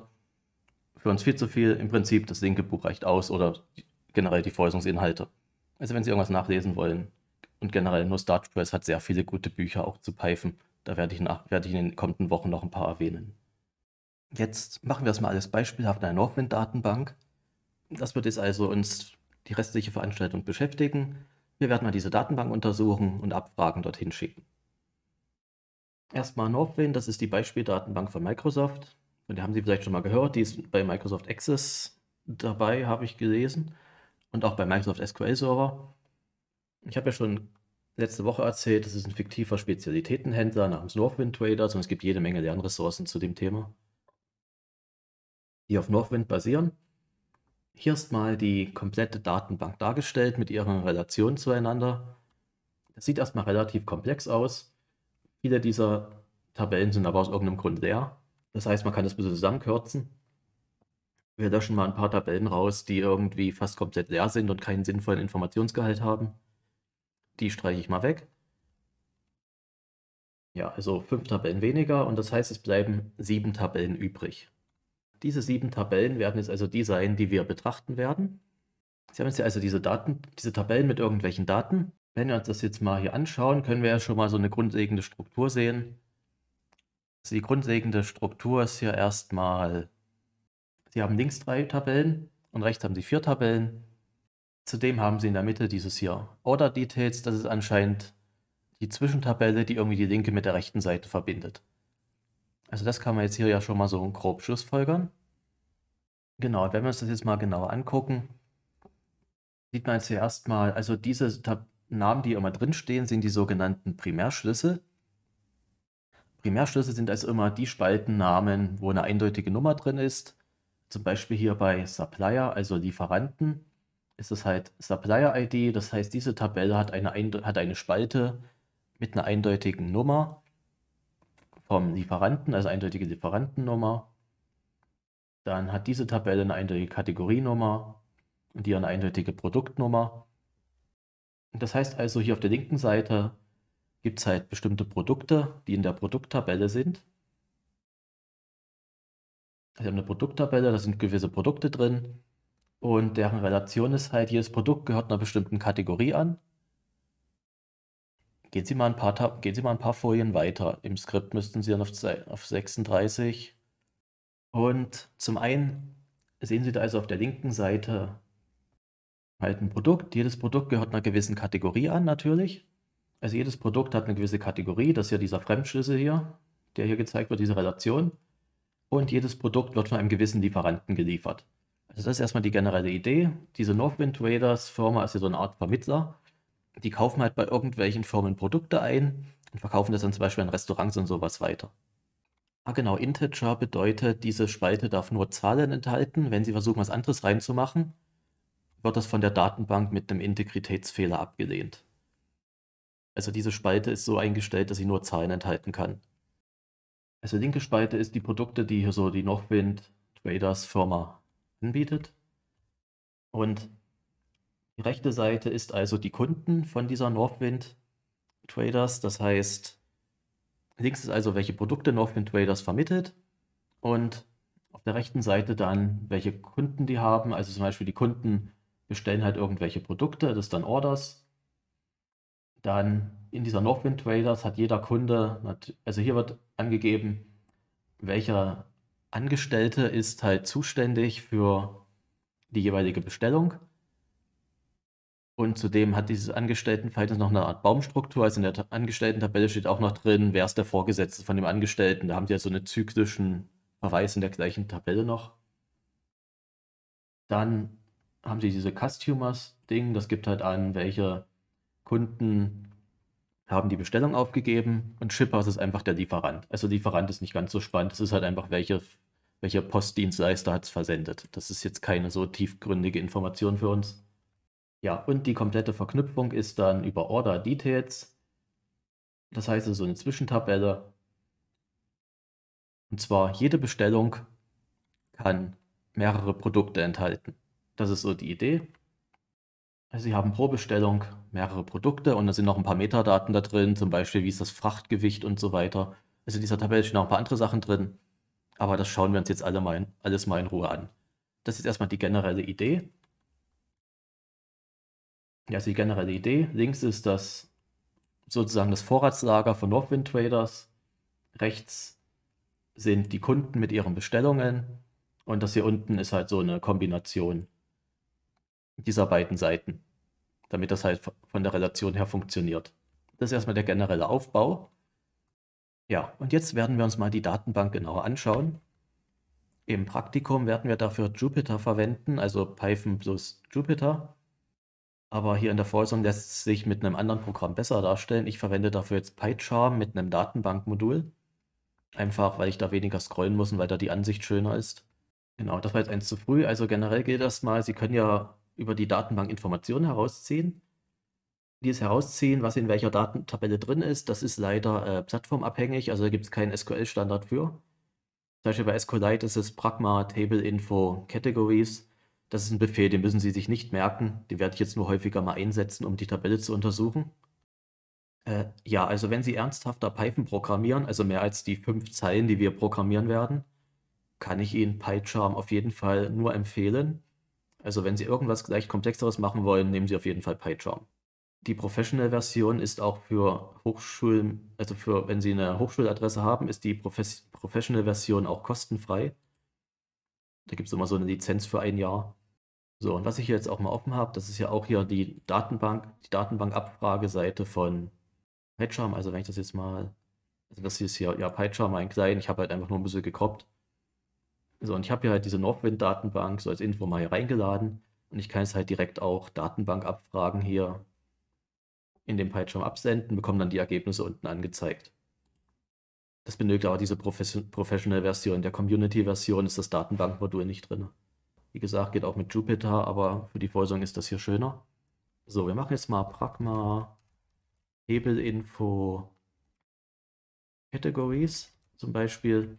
Für uns viel zu viel. Im Prinzip das linke Buch reicht aus oder generell die Vorlesungsinhalte. Also wenn Sie irgendwas nachlesen wollen und generell nur Startpress hat sehr viele gute Bücher auch zu Python. Da werde ich, in, werde ich in den kommenden Wochen noch ein paar erwähnen. Jetzt machen wir es mal alles beispielhaft in einer Northwind-Datenbank. Das wird jetzt also uns die restliche Veranstaltung beschäftigen. Wir werden mal diese Datenbank untersuchen und Abfragen dorthin schicken. Erstmal Northwind, das ist die Beispieldatenbank von Microsoft. Und die haben Sie vielleicht schon mal gehört, die ist bei Microsoft Access dabei, habe ich gelesen. Und auch bei Microsoft SQL Server. Ich habe ja schon letzte Woche erzählt, das ist ein fiktiver Spezialitätenhändler namens Northwind Traders und es gibt jede Menge Lernressourcen zu dem Thema die auf Northwind basieren. Hier ist mal die komplette Datenbank dargestellt mit ihren Relationen zueinander. Das sieht erstmal relativ komplex aus. Viele dieser Tabellen sind aber aus irgendeinem Grund leer. Das heißt, man kann das ein bisschen zusammenkürzen. Wir löschen mal ein paar Tabellen raus, die irgendwie fast komplett leer sind und keinen sinnvollen Informationsgehalt haben. Die streiche ich mal weg. Ja, also fünf Tabellen weniger und das heißt, es bleiben sieben Tabellen übrig. Diese sieben Tabellen werden jetzt also die sein, die wir betrachten werden. Sie haben jetzt hier also diese Daten, diese Tabellen mit irgendwelchen Daten. Wenn wir uns das jetzt mal hier anschauen, können wir ja schon mal so eine grundlegende Struktur sehen. Also die grundlegende Struktur ist hier erstmal, Sie haben links drei Tabellen und rechts haben Sie vier Tabellen. Zudem haben Sie in der Mitte dieses hier Order Details, das ist anscheinend die Zwischentabelle, die irgendwie die linke mit der rechten Seite verbindet. Also das kann man jetzt hier ja schon mal so grob schlussfolgern. Genau, wenn wir uns das jetzt mal genauer angucken, sieht man jetzt zuerst mal, also diese Tab Namen, die immer drinstehen, sind die sogenannten Primärschlüssel. Primärschlüssel sind also immer die Spaltennamen, wo eine eindeutige Nummer drin ist. Zum Beispiel hier bei Supplier, also Lieferanten, ist es halt Supplier-ID. Das heißt, diese Tabelle hat eine, hat eine Spalte mit einer eindeutigen Nummer vom Lieferanten, also eindeutige Lieferantennummer. Dann hat diese Tabelle eine eindeutige Kategorienummer und hier eine eindeutige Produktnummer. Das heißt also, hier auf der linken Seite gibt es halt bestimmte Produkte, die in der Produkttabelle sind. Also wir haben eine Produkttabelle, da sind gewisse Produkte drin und deren Relation ist halt, jedes Produkt gehört einer bestimmten Kategorie an Gehen Sie mal ein paar, gehen Sie mal ein paar Folien weiter. Im Skript müssten Sie dann auf, auf 36. Und zum einen sehen Sie da also auf der linken Seite halt ein Produkt. Jedes Produkt gehört einer gewissen Kategorie an, natürlich. Also jedes Produkt hat eine gewisse Kategorie. Das ist ja dieser Fremdschlüssel hier, der hier gezeigt wird, diese Relation. Und jedes Produkt wird von einem gewissen Lieferanten geliefert. Also das ist erstmal die generelle Idee. Diese Northwind Traders Firma ist ja so eine Art Vermittler die kaufen halt bei irgendwelchen Firmen Produkte ein und verkaufen das dann zum Beispiel an Restaurants und sowas weiter. Ah genau, Integer bedeutet, diese Spalte darf nur Zahlen enthalten. Wenn Sie versuchen, was anderes reinzumachen, wird das von der Datenbank mit einem Integritätsfehler abgelehnt. Also diese Spalte ist so eingestellt, dass sie nur Zahlen enthalten kann. Also linke Spalte ist die Produkte, die hier so die Nochwind Traders Firma anbietet. Und die rechte Seite ist also die Kunden von dieser Northwind Traders. Das heißt, links ist also, welche Produkte Northwind Traders vermittelt und auf der rechten Seite dann, welche Kunden die haben. Also zum Beispiel die Kunden bestellen halt irgendwelche Produkte, das ist dann Orders. Dann in dieser Northwind Traders hat jeder Kunde, also hier wird angegeben, welcher Angestellte ist halt zuständig für die jeweilige Bestellung. Und zudem hat dieses Angestelltenverhältnis noch eine Art Baumstruktur. Also in der Angestellten-Tabelle steht auch noch drin, wer ist der Vorgesetzte von dem Angestellten. Da haben die ja so einen zyklischen Verweis in der gleichen Tabelle noch. Dann haben sie diese Customers-Ding. Das gibt halt an, welche Kunden haben die Bestellung aufgegeben. Und Shippers ist einfach der Lieferant. Also Lieferant ist nicht ganz so spannend. Es ist halt einfach, welche, welcher Postdienstleister hat es versendet. Das ist jetzt keine so tiefgründige Information für uns. Ja, und die komplette Verknüpfung ist dann über Order Details. Das heißt, also eine Zwischentabelle. Und zwar jede Bestellung kann mehrere Produkte enthalten. Das ist so die Idee. Also Sie haben pro Bestellung mehrere Produkte und da sind noch ein paar Metadaten da drin, zum Beispiel wie ist das Frachtgewicht und so weiter. Also in dieser Tabelle stehen noch ein paar andere Sachen drin, aber das schauen wir uns jetzt alle mal, alles mal in Ruhe an. Das ist erstmal die generelle Idee. Ja, ist die generelle Idee. Links ist das sozusagen das Vorratslager von Northwind Traders. Rechts sind die Kunden mit ihren Bestellungen. Und das hier unten ist halt so eine Kombination dieser beiden Seiten, damit das halt von der Relation her funktioniert. Das ist erstmal der generelle Aufbau. Ja, und jetzt werden wir uns mal die Datenbank genauer anschauen. Im Praktikum werden wir dafür Jupyter verwenden, also Python plus Jupyter. Aber hier in der Vorlesung lässt es sich mit einem anderen Programm besser darstellen. Ich verwende dafür jetzt PyCharm mit einem Datenbankmodul. Einfach, weil ich da weniger scrollen muss und weil da die Ansicht schöner ist. Genau, das war jetzt eins zu früh. Also generell gilt das mal, Sie können ja über die Datenbank Informationen herausziehen. Dieses Herausziehen, was in welcher Datentabelle drin ist, das ist leider äh, plattformabhängig, also da gibt es keinen SQL-Standard für. Zum Beispiel bei SQLite ist es Pragma Table Info Categories. Das ist ein Befehl, den müssen Sie sich nicht merken. Den werde ich jetzt nur häufiger mal einsetzen, um die Tabelle zu untersuchen. Äh, ja, also wenn Sie ernsthafter Python programmieren, also mehr als die fünf Zeilen, die wir programmieren werden, kann ich Ihnen PyCharm auf jeden Fall nur empfehlen. Also wenn Sie irgendwas gleich komplexeres machen wollen, nehmen Sie auf jeden Fall PyCharm. Die Professional-Version ist auch für Hochschulen, also für, wenn Sie eine Hochschuladresse haben, ist die Profes Professional-Version auch kostenfrei. Da gibt es immer so eine Lizenz für ein Jahr. So, und was ich jetzt auch mal offen habe, das ist ja auch hier die Datenbank, die Datenbankabfrageseite von PyCharm. Also wenn ich das jetzt mal, also das hier ist hier ja PyCharm ein Client, ich habe halt einfach nur ein bisschen gekoppt. So, und ich habe hier halt diese Northwind-Datenbank so als Info mal hier reingeladen und ich kann jetzt halt direkt auch Datenbankabfragen hier in dem PyCharm absenden, bekomme dann die Ergebnisse unten angezeigt. Das benötigt aber diese Profession Professional-Version. In der Community-Version ist das Datenbankmodul nicht drin. Wie gesagt, geht auch mit Jupiter, aber für die Vorsorge ist das hier schöner. So, wir machen jetzt mal Pragma Hebelinfo Categories zum Beispiel.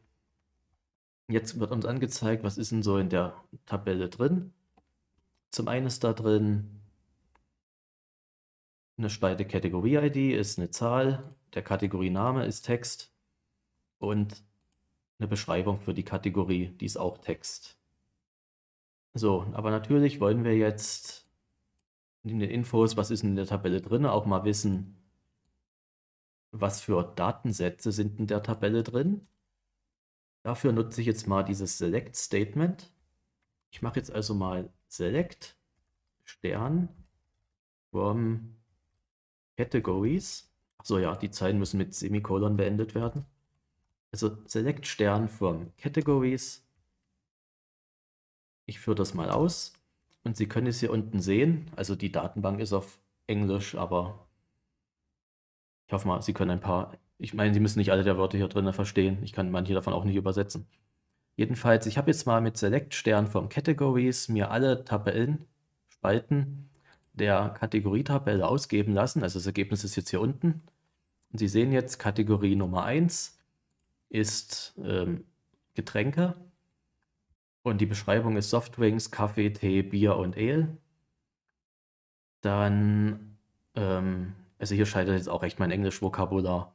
Jetzt wird uns angezeigt, was ist denn so in der Tabelle drin. Zum einen ist da drin eine Spalte Kategorie-ID, ist eine Zahl, der Kategoriename ist Text und eine Beschreibung für die Kategorie, die ist auch Text. So, aber natürlich wollen wir jetzt in den Infos, was ist in der Tabelle drin, auch mal wissen, was für Datensätze sind in der Tabelle drin. Dafür nutze ich jetzt mal dieses Select Statement. Ich mache jetzt also mal Select Stern from Categories. Achso, ja, die Zeilen müssen mit Semikolon beendet werden. Also Select Stern from Categories ich führe das mal aus und Sie können es hier unten sehen. Also die Datenbank ist auf Englisch, aber ich hoffe mal, Sie können ein paar. Ich meine, Sie müssen nicht alle der Wörter hier drin verstehen. Ich kann manche davon auch nicht übersetzen. Jedenfalls, ich habe jetzt mal mit Select Stern vom Categories mir alle Tabellen, Spalten der Kategorietabelle ausgeben lassen. Also das Ergebnis ist jetzt hier unten. Und Sie sehen jetzt, Kategorie Nummer 1 ist ähm, Getränke. Und die Beschreibung ist Softwings, Kaffee, Tee, Bier und Ale. Dann, ähm, also hier scheitert jetzt auch echt mein Englisch-Vokabular.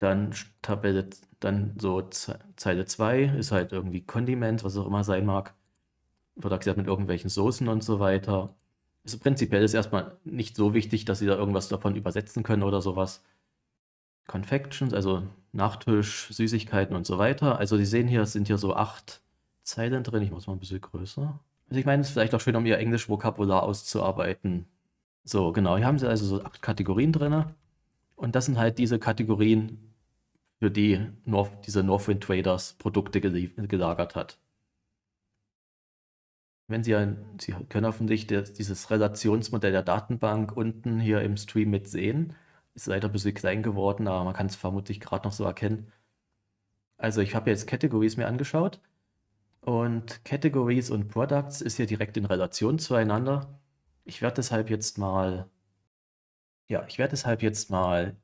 Dann Tabelle, dann so Zeile 2 ist halt irgendwie Kondiment, was auch immer sein mag. Wird auch gesagt mit irgendwelchen Soßen und so weiter. Also prinzipiell ist erstmal nicht so wichtig, dass sie da irgendwas davon übersetzen können oder sowas. Confections, also Nachtisch, Süßigkeiten und so weiter. Also Sie sehen hier, es sind hier so acht Zeilen drin. Ich muss mal ein bisschen größer. Also ich meine, es ist vielleicht auch schön, um ihr englisch Vokabular auszuarbeiten. So, genau. Hier haben sie also so acht Kategorien drin. Und das sind halt diese Kategorien, für die North, diese Northwind Traders Produkte gelagert hat. Wenn Sie, Sie können offensichtlich dieses Relationsmodell der Datenbank unten hier im Stream mit sehen. Ist leider ein bisschen klein geworden, aber man kann es vermutlich gerade noch so erkennen. Also ich habe jetzt Categories mir angeschaut und Categories und Products ist ja direkt in Relation zueinander. Ich werde deshalb jetzt mal, ja, ich werde deshalb jetzt mal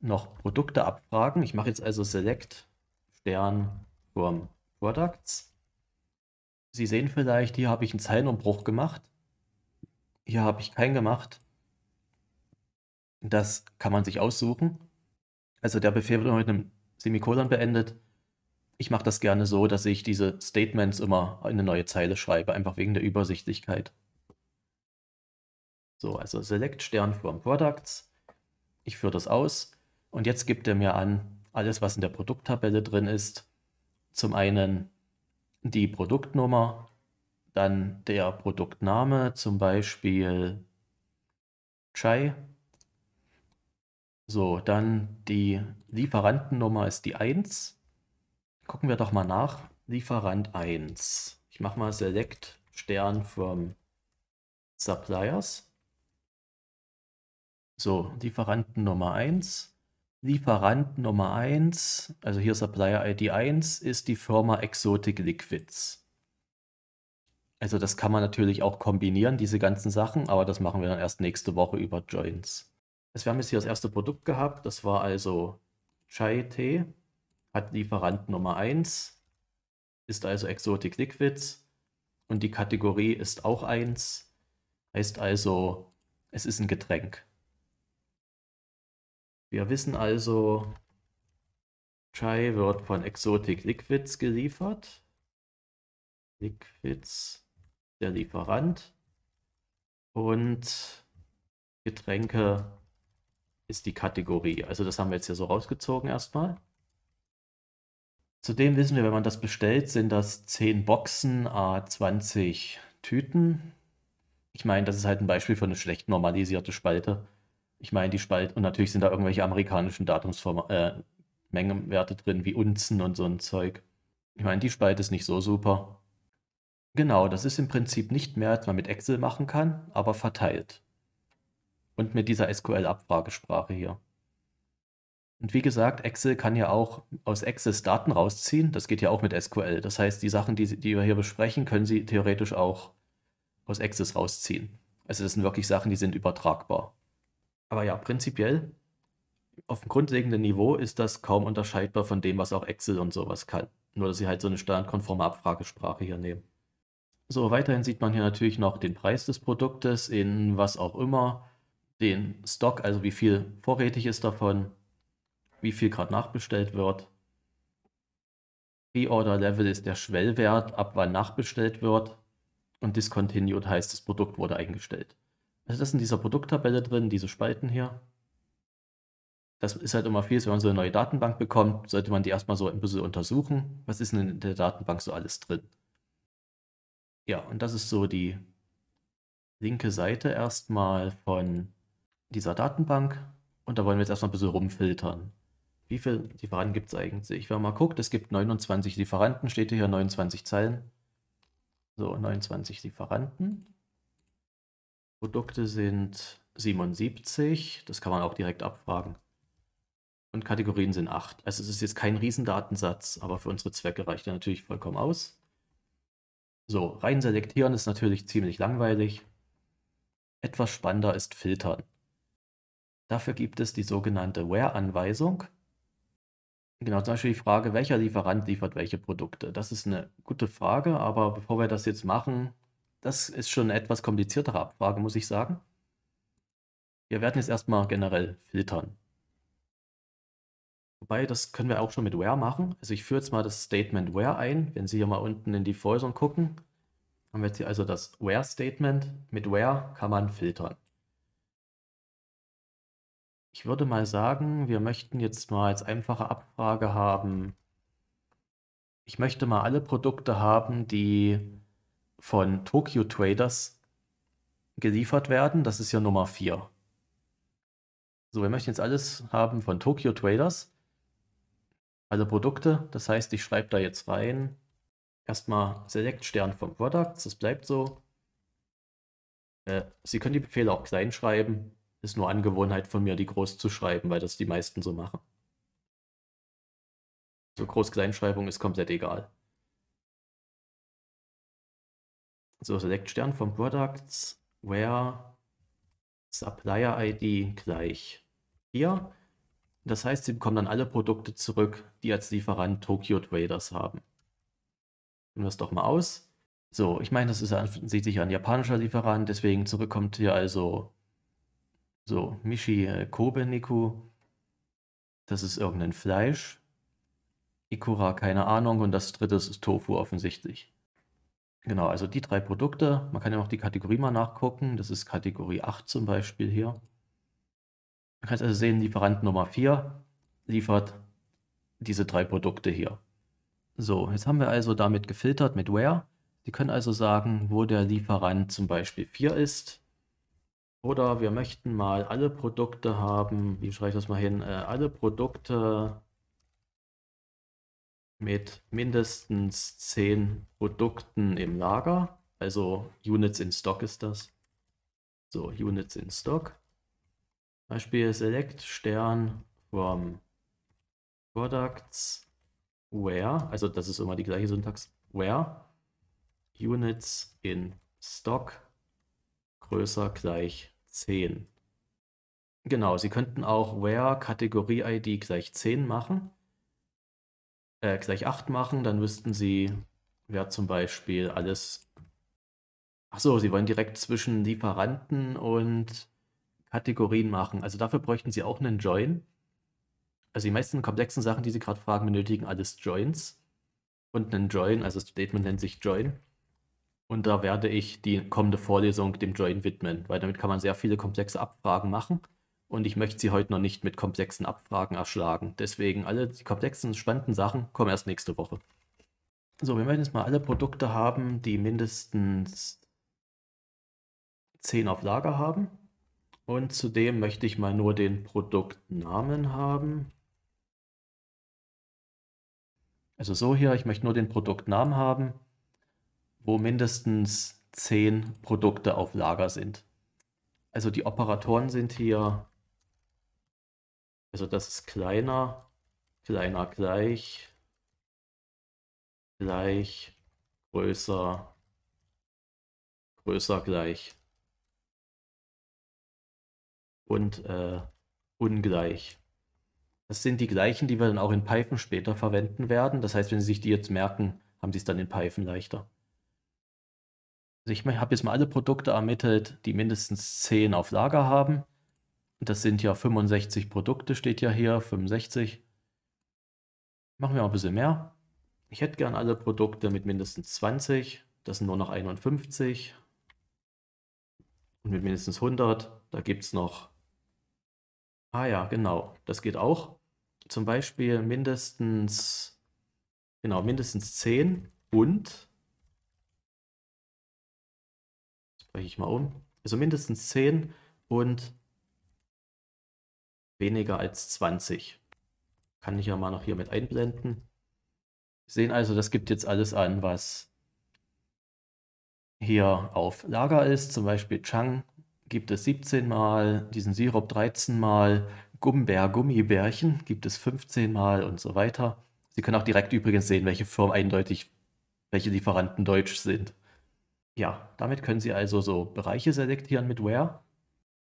noch Produkte abfragen. Ich mache jetzt also Select Stern from Products. Sie sehen vielleicht, hier habe ich einen Zeilenumbruch gemacht. Hier habe ich keinen gemacht. Das kann man sich aussuchen. Also der Befehl wird mit einem Semikolon beendet ich mache das gerne so, dass ich diese Statements immer in eine neue Zeile schreibe, einfach wegen der Übersichtlichkeit. So, also Select Stern from Products. Ich führe das aus und jetzt gibt er mir an, alles was in der Produkttabelle drin ist. Zum einen die Produktnummer, dann der Produktname, zum Beispiel Chai. So, dann die Lieferantennummer ist die 1. Gucken wir doch mal nach. Lieferant 1. Ich mache mal Select Stern from Suppliers. So, Lieferanten Nummer 1. Lieferant Nummer 1, also hier Supplier ID 1, ist die Firma Exotic Liquids. Also das kann man natürlich auch kombinieren, diese ganzen Sachen, aber das machen wir dann erst nächste Woche über Joints. Also wir haben jetzt hier das erste Produkt gehabt, das war also Chai-Tee hat Lieferant Nummer 1, ist also Exotic Liquids und die Kategorie ist auch 1, heißt also, es ist ein Getränk. Wir wissen also, Chai wird von Exotic Liquids geliefert. Liquids, der Lieferant. Und Getränke ist die Kategorie. Also das haben wir jetzt hier so rausgezogen erstmal. Zudem wissen wir, wenn man das bestellt, sind das 10 Boxen, a 20 Tüten. Ich meine, das ist halt ein Beispiel für eine schlecht normalisierte Spalte. Ich meine, die Spalte, und natürlich sind da irgendwelche amerikanischen Datumsformen, äh, Mengenwerte drin, wie Unzen und so ein Zeug. Ich meine, die Spalte ist nicht so super. Genau, das ist im Prinzip nicht mehr, als man mit Excel machen kann, aber verteilt. Und mit dieser SQL-Abfragesprache hier. Und wie gesagt, Excel kann ja auch aus Access Daten rausziehen. Das geht ja auch mit SQL. Das heißt, die Sachen, die, die wir hier besprechen, können Sie theoretisch auch aus Access rausziehen. Also das sind wirklich Sachen, die sind übertragbar. Aber ja, prinzipiell auf dem grundlegenden Niveau ist das kaum unterscheidbar von dem, was auch Excel und sowas kann. Nur, dass Sie halt so eine standardkonforme Abfragesprache hier nehmen. So, weiterhin sieht man hier natürlich noch den Preis des Produktes in was auch immer, den Stock, also wie viel vorrätig ist davon, wie viel gerade nachbestellt wird. Pre-Order-Level ist der Schwellwert, ab wann nachbestellt wird. Und Discontinued heißt, das Produkt wurde eingestellt. Also das ist in dieser Produkttabelle drin, diese Spalten hier. Das ist halt immer viel, wenn man so eine neue Datenbank bekommt, sollte man die erstmal so ein bisschen untersuchen. Was ist denn in der Datenbank so alles drin? Ja, und das ist so die linke Seite erstmal von dieser Datenbank. Und da wollen wir jetzt erstmal ein bisschen rumfiltern. Wie viele Lieferanten gibt es eigentlich? Wenn man mal guckt, es gibt 29 Lieferanten, steht hier 29 Zeilen. So, 29 Lieferanten. Produkte sind 77, das kann man auch direkt abfragen. Und Kategorien sind 8. Also es ist jetzt kein Riesendatensatz, aber für unsere Zwecke reicht er natürlich vollkommen aus. So, rein selektieren ist natürlich ziemlich langweilig. Etwas spannender ist filtern. Dafür gibt es die sogenannte Where-Anweisung. Genau, zum Beispiel die Frage, welcher Lieferant liefert welche Produkte? Das ist eine gute Frage, aber bevor wir das jetzt machen, das ist schon eine etwas kompliziertere Abfrage, muss ich sagen. Wir werden jetzt erstmal generell filtern. Wobei, das können wir auch schon mit where machen. Also ich führe jetzt mal das Statement where ein. Wenn Sie hier mal unten in die Foldern gucken, haben wir jetzt hier also das where-Statement. Mit where kann man filtern. Ich würde mal sagen, wir möchten jetzt mal als einfache Abfrage haben, ich möchte mal alle Produkte haben, die von Tokyo Traders geliefert werden. Das ist ja Nummer 4. So, wir möchten jetzt alles haben von Tokyo Traders. Alle Produkte. Das heißt, ich schreibe da jetzt rein. Erstmal Select Stern vom Products. Das bleibt so. Äh, Sie können die Befehle auch klein schreiben. Ist nur Angewohnheit von mir, die groß zu schreiben, weil das die meisten so machen. So Groß-Kleinschreibung ist komplett egal. So, Select Stern von Products, where Supplier ID gleich hier. Das heißt, sie bekommen dann alle Produkte zurück, die als Lieferant Tokyo Traders haben. Nehmen wir es doch mal aus. So, ich meine, das ist offensichtlich ein japanischer Lieferant, deswegen zurückkommt hier also so, Mishi äh, Kobe Niku, das ist irgendein Fleisch. Ikura, keine Ahnung. Und das dritte ist Tofu offensichtlich. Genau, also die drei Produkte. Man kann ja noch die Kategorie mal nachgucken. Das ist Kategorie 8 zum Beispiel hier. Man kann es also sehen, Lieferant Nummer 4 liefert diese drei Produkte hier. So, jetzt haben wir also damit gefiltert mit Where. Sie können also sagen, wo der Lieferant zum Beispiel 4 ist, oder wir möchten mal alle Produkte haben, wie schreibe ich das mal hin, äh, alle Produkte mit mindestens 10 Produkten im Lager. Also Units in Stock ist das. So, Units in Stock. Beispiel Select Stern from Products where, also das ist immer die gleiche Syntax, where Units in Stock größer gleich 10. Genau, Sie könnten auch where Kategorie ID gleich 10 machen, äh, gleich 8 machen, dann wüssten Sie, wer zum Beispiel alles. Achso, Sie wollen direkt zwischen Lieferanten und Kategorien machen. Also dafür bräuchten Sie auch einen Join. Also die meisten komplexen Sachen, die Sie gerade fragen, benötigen alles Joins. Und einen Join, also das Statement nennt sich Join. Und da werde ich die kommende Vorlesung dem Join widmen, weil damit kann man sehr viele komplexe Abfragen machen. Und ich möchte sie heute noch nicht mit komplexen Abfragen erschlagen. Deswegen alle die komplexen, spannenden Sachen kommen erst nächste Woche. So, wir werden jetzt mal alle Produkte haben, die mindestens 10 auf Lager haben. Und zudem möchte ich mal nur den Produktnamen haben. Also so hier, ich möchte nur den Produktnamen haben wo mindestens zehn Produkte auf Lager sind. Also die Operatoren sind hier, also das ist kleiner, kleiner gleich, gleich, größer, größer gleich und äh, ungleich. Das sind die gleichen, die wir dann auch in Python später verwenden werden. Das heißt, wenn Sie sich die jetzt merken, haben Sie es dann in Python leichter. Also ich habe jetzt mal alle Produkte ermittelt, die mindestens 10 auf Lager haben. Das sind ja 65 Produkte, steht ja hier, 65. Machen wir mal ein bisschen mehr. Ich hätte gern alle Produkte mit mindestens 20. Das sind nur noch 51. Und mit mindestens 100. Da gibt es noch. Ah ja, genau. Das geht auch. Zum Beispiel mindestens. Genau, mindestens 10 und Spreche ich mal um. Also mindestens 10 und weniger als 20. Kann ich ja mal noch hier mit einblenden. Wir sehen also, das gibt jetzt alles an, was hier auf Lager ist. Zum Beispiel Chang gibt es 17 Mal, diesen Sirup 13 Mal, Gumbär, Gummibärchen gibt es 15 Mal und so weiter. Sie können auch direkt übrigens sehen, welche Firmen eindeutig, welche Lieferanten deutsch sind. Ja, damit können Sie also so Bereiche selektieren mit where.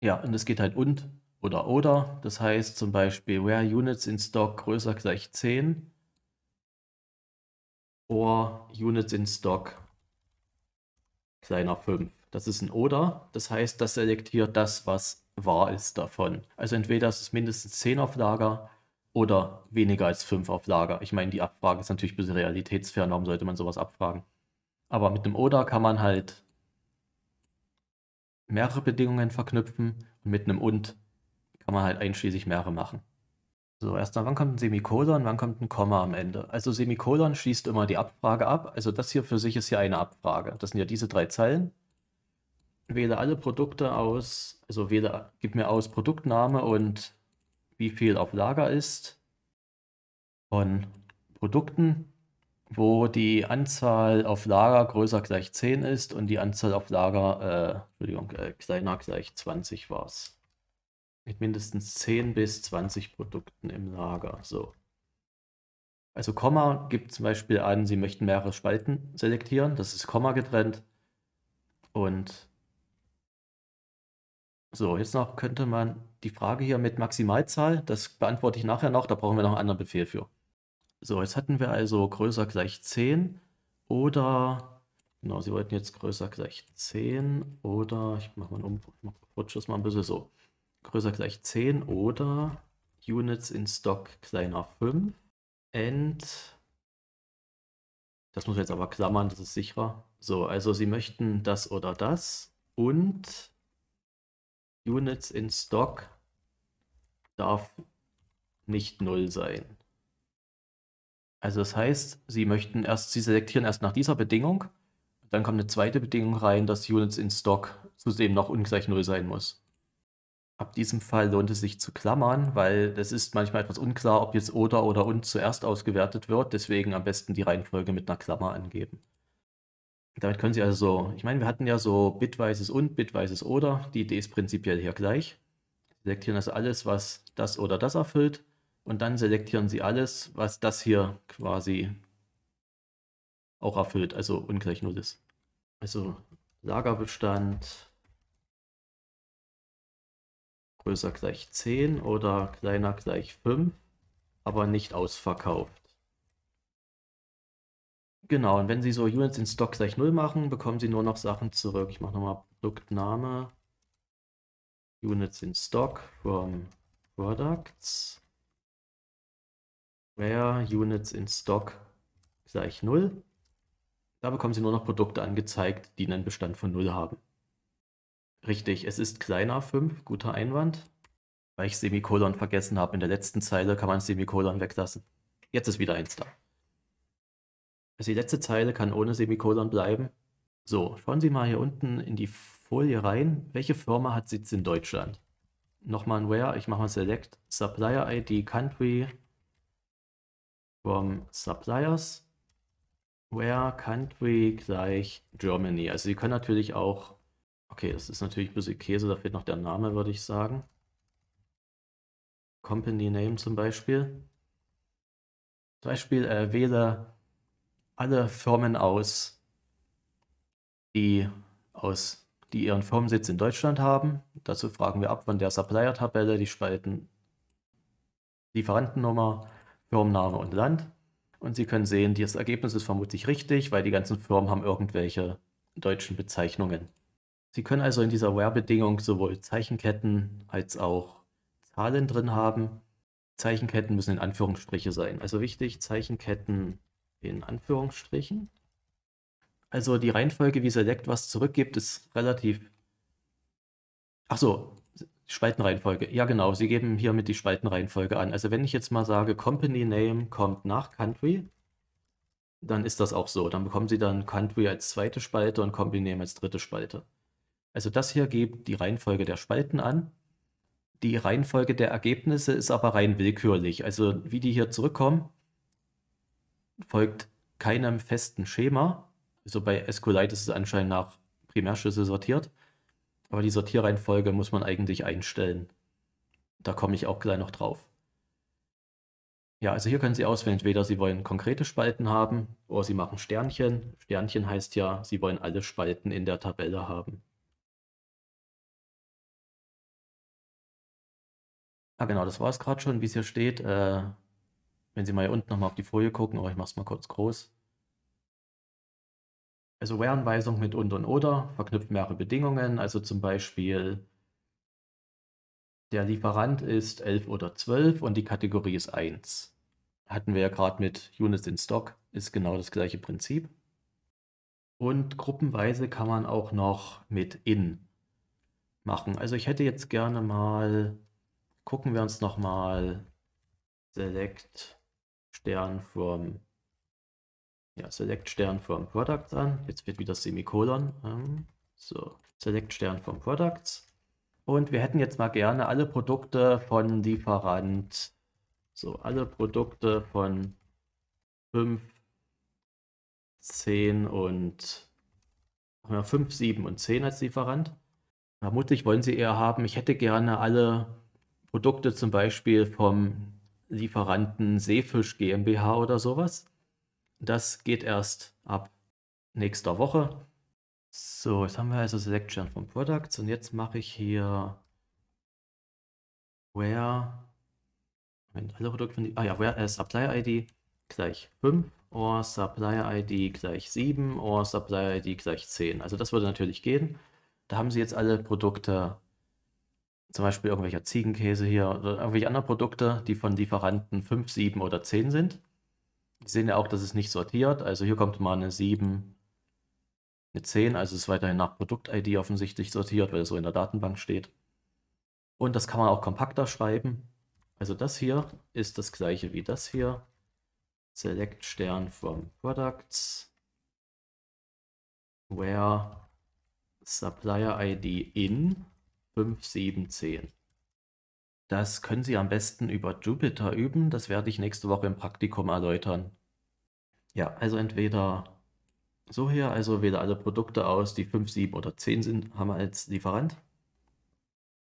Ja, und es geht halt und oder oder. Das heißt zum Beispiel where units in stock größer gleich 10 or units in stock kleiner 5. Das ist ein oder. Das heißt, das selektiert das, was wahr ist davon. Also entweder ist es mindestens 10 auf Lager oder weniger als 5 auf Lager. Ich meine, die Abfrage ist natürlich ein bisschen realitätsfern. Warum sollte man sowas abfragen? Aber mit einem Oder kann man halt mehrere Bedingungen verknüpfen und mit einem Und kann man halt einschließlich mehrere machen. So, erst dann, wann kommt ein Semikolon, wann kommt ein Komma am Ende? Also Semikolon schließt immer die Abfrage ab. Also das hier für sich ist ja eine Abfrage. Das sind ja diese drei Zeilen. Wähle alle Produkte aus, also wähle, gib mir aus Produktname und wie viel auf Lager ist von Produkten wo die Anzahl auf Lager größer gleich 10 ist und die Anzahl auf Lager, äh, Entschuldigung, äh, kleiner gleich 20 war es. Mit mindestens 10 bis 20 Produkten im Lager. So. Also Komma gibt zum Beispiel an, Sie möchten mehrere Spalten selektieren. Das ist Komma getrennt. Und so, jetzt noch könnte man die Frage hier mit Maximalzahl, das beantworte ich nachher noch, da brauchen wir noch einen anderen Befehl für. So, jetzt hatten wir also größer gleich 10 oder, genau, sie wollten jetzt größer gleich 10 oder, ich mache mal um, mach, rutsche das mal ein bisschen so, größer gleich 10 oder Units in Stock kleiner 5 and, das muss ich jetzt aber klammern, das ist sicherer. So, also sie möchten das oder das und Units in Stock darf nicht 0 sein. Also das heißt, Sie möchten erst, Sie selektieren erst nach dieser Bedingung, dann kommt eine zweite Bedingung rein, dass Units in Stock zudem noch ungleich 0 sein muss. Ab diesem Fall lohnt es sich zu klammern, weil es ist manchmal etwas unklar, ob jetzt oder oder und zuerst ausgewertet wird, deswegen am besten die Reihenfolge mit einer Klammer angeben. Damit können Sie also ich meine, wir hatten ja so bitweises und, bitweises oder, die Idee ist prinzipiell hier gleich. Sie selektieren also alles, was das oder das erfüllt und dann selektieren Sie alles, was das hier quasi auch erfüllt, also ungleich null ist. Also Lagerbestand größer gleich 10 oder kleiner gleich 5, aber nicht ausverkauft. Genau, und wenn Sie so Units in Stock gleich 0 machen, bekommen Sie nur noch Sachen zurück. Ich mache nochmal Produktname, Units in Stock from Products. Rare Units in Stock gleich 0. Da bekommen Sie nur noch Produkte angezeigt, die einen Bestand von 0 haben. Richtig, es ist kleiner 5, guter Einwand. Weil ich Semikolon vergessen habe, in der letzten Zeile kann man Semikolon weglassen. Jetzt ist wieder eins da. Also die letzte Zeile kann ohne Semikolon bleiben. So, schauen Sie mal hier unten in die Folie rein. Welche Firma hat Sitz in Deutschland? Nochmal ein Where, ich mache mal Select, Supplier ID, Country, from Suppliers where country gleich Germany. Also Sie können natürlich auch, okay, das ist natürlich ein bisschen Käse, da fehlt noch der Name, würde ich sagen. Company Name zum Beispiel. Zum Beispiel äh, wähle alle Firmen aus, die aus die ihren Firmensitz in Deutschland haben. Dazu fragen wir ab von der Supplier-Tabelle die Spalten Lieferantennummer, Firmenname und Land. Und Sie können sehen, das Ergebnis ist vermutlich richtig, weil die ganzen Firmen haben irgendwelche deutschen Bezeichnungen. Sie können also in dieser Where-Bedingung sowohl Zeichenketten als auch Zahlen drin haben. Zeichenketten müssen in Anführungsstriche sein. Also wichtig, Zeichenketten in Anführungsstrichen. Also die Reihenfolge, wie Select was zurückgibt, ist relativ... Achso, Spaltenreihenfolge. Ja, genau. Sie geben hiermit die Spaltenreihenfolge an. Also wenn ich jetzt mal sage, Company Name kommt nach Country, dann ist das auch so. Dann bekommen Sie dann Country als zweite Spalte und Company Name als dritte Spalte. Also das hier gibt die Reihenfolge der Spalten an. Die Reihenfolge der Ergebnisse ist aber rein willkürlich. Also wie die hier zurückkommen, folgt keinem festen Schema. Also bei SQLite ist es anscheinend nach Primärschlüssel sortiert. Aber die Sortierreihenfolge muss man eigentlich einstellen. Da komme ich auch gleich noch drauf. Ja, also hier können Sie auswählen, entweder Sie wollen konkrete Spalten haben oder Sie machen Sternchen. Sternchen heißt ja, Sie wollen alle Spalten in der Tabelle haben. Ah, genau, das war es gerade schon, wie es hier steht. Äh, wenn Sie mal hier unten nochmal auf die Folie gucken, aber oh, ich mache es mal kurz groß. Also ware anweisung mit und und oder verknüpft mehrere Bedingungen, also zum Beispiel der Lieferant ist 11 oder 12 und die Kategorie ist 1. Hatten wir ja gerade mit Units in Stock, ist genau das gleiche Prinzip. Und gruppenweise kann man auch noch mit in machen. Also ich hätte jetzt gerne mal, gucken wir uns nochmal Select Stern from ja, Select Stern vom Products an. Jetzt wird wieder Semikolon. Ähm, so, Select Stern vom Products. Und wir hätten jetzt mal gerne alle Produkte von Lieferant. So, alle Produkte von 5, 10 und 5, 7 und 10 als Lieferant. Vermutlich wollen sie eher haben, ich hätte gerne alle Produkte zum Beispiel vom Lieferanten Seefisch GmbH oder sowas. Das geht erst ab nächster Woche. So, jetzt haben wir also Selection von Products und jetzt mache ich hier where, wenn alle Produkte von, ah ja, where äh, Supplier ID gleich 5 or Supplier ID gleich 7 or Supplier ID gleich 10. Also das würde natürlich gehen. Da haben sie jetzt alle Produkte, zum Beispiel irgendwelcher Ziegenkäse hier oder irgendwelche anderen Produkte, die von Lieferanten 5, 7 oder 10 sind. Wir sehen ja auch, dass es nicht sortiert. Also hier kommt mal eine 7, eine 10. Also ist weiterhin nach Produkt-ID offensichtlich sortiert, weil es so in der Datenbank steht. Und das kann man auch kompakter schreiben. Also das hier ist das gleiche wie das hier. Select Stern from Products. Where Supplier ID in 5710. Das können Sie am besten über Jupyter üben. Das werde ich nächste Woche im Praktikum erläutern. Ja, also entweder so her, also wähle alle Produkte aus, die 5, 7 oder 10 sind, haben wir als Lieferant.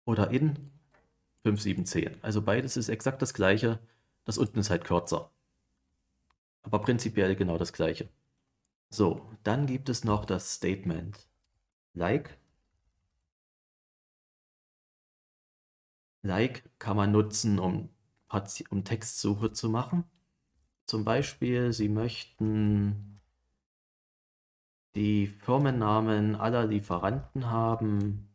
Oder in 5, 7, 10. Also beides ist exakt das gleiche. Das unten ist halt kürzer. Aber prinzipiell genau das gleiche. So, dann gibt es noch das Statement like Like kann man nutzen, um, um Textsuche zu machen. Zum Beispiel, Sie möchten die Firmennamen aller Lieferanten haben.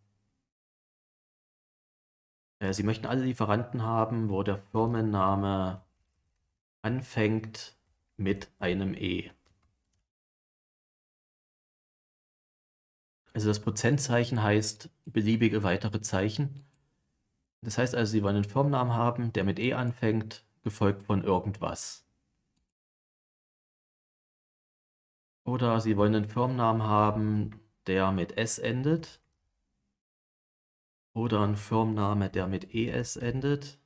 Äh, sie möchten alle Lieferanten haben, wo der Firmenname anfängt mit einem E. Also das Prozentzeichen heißt beliebige weitere Zeichen. Das heißt also, Sie wollen einen Firmennamen haben, der mit E anfängt, gefolgt von irgendwas. Oder Sie wollen einen Firmennamen haben, der mit S endet. Oder einen Firmenname, der mit ES endet.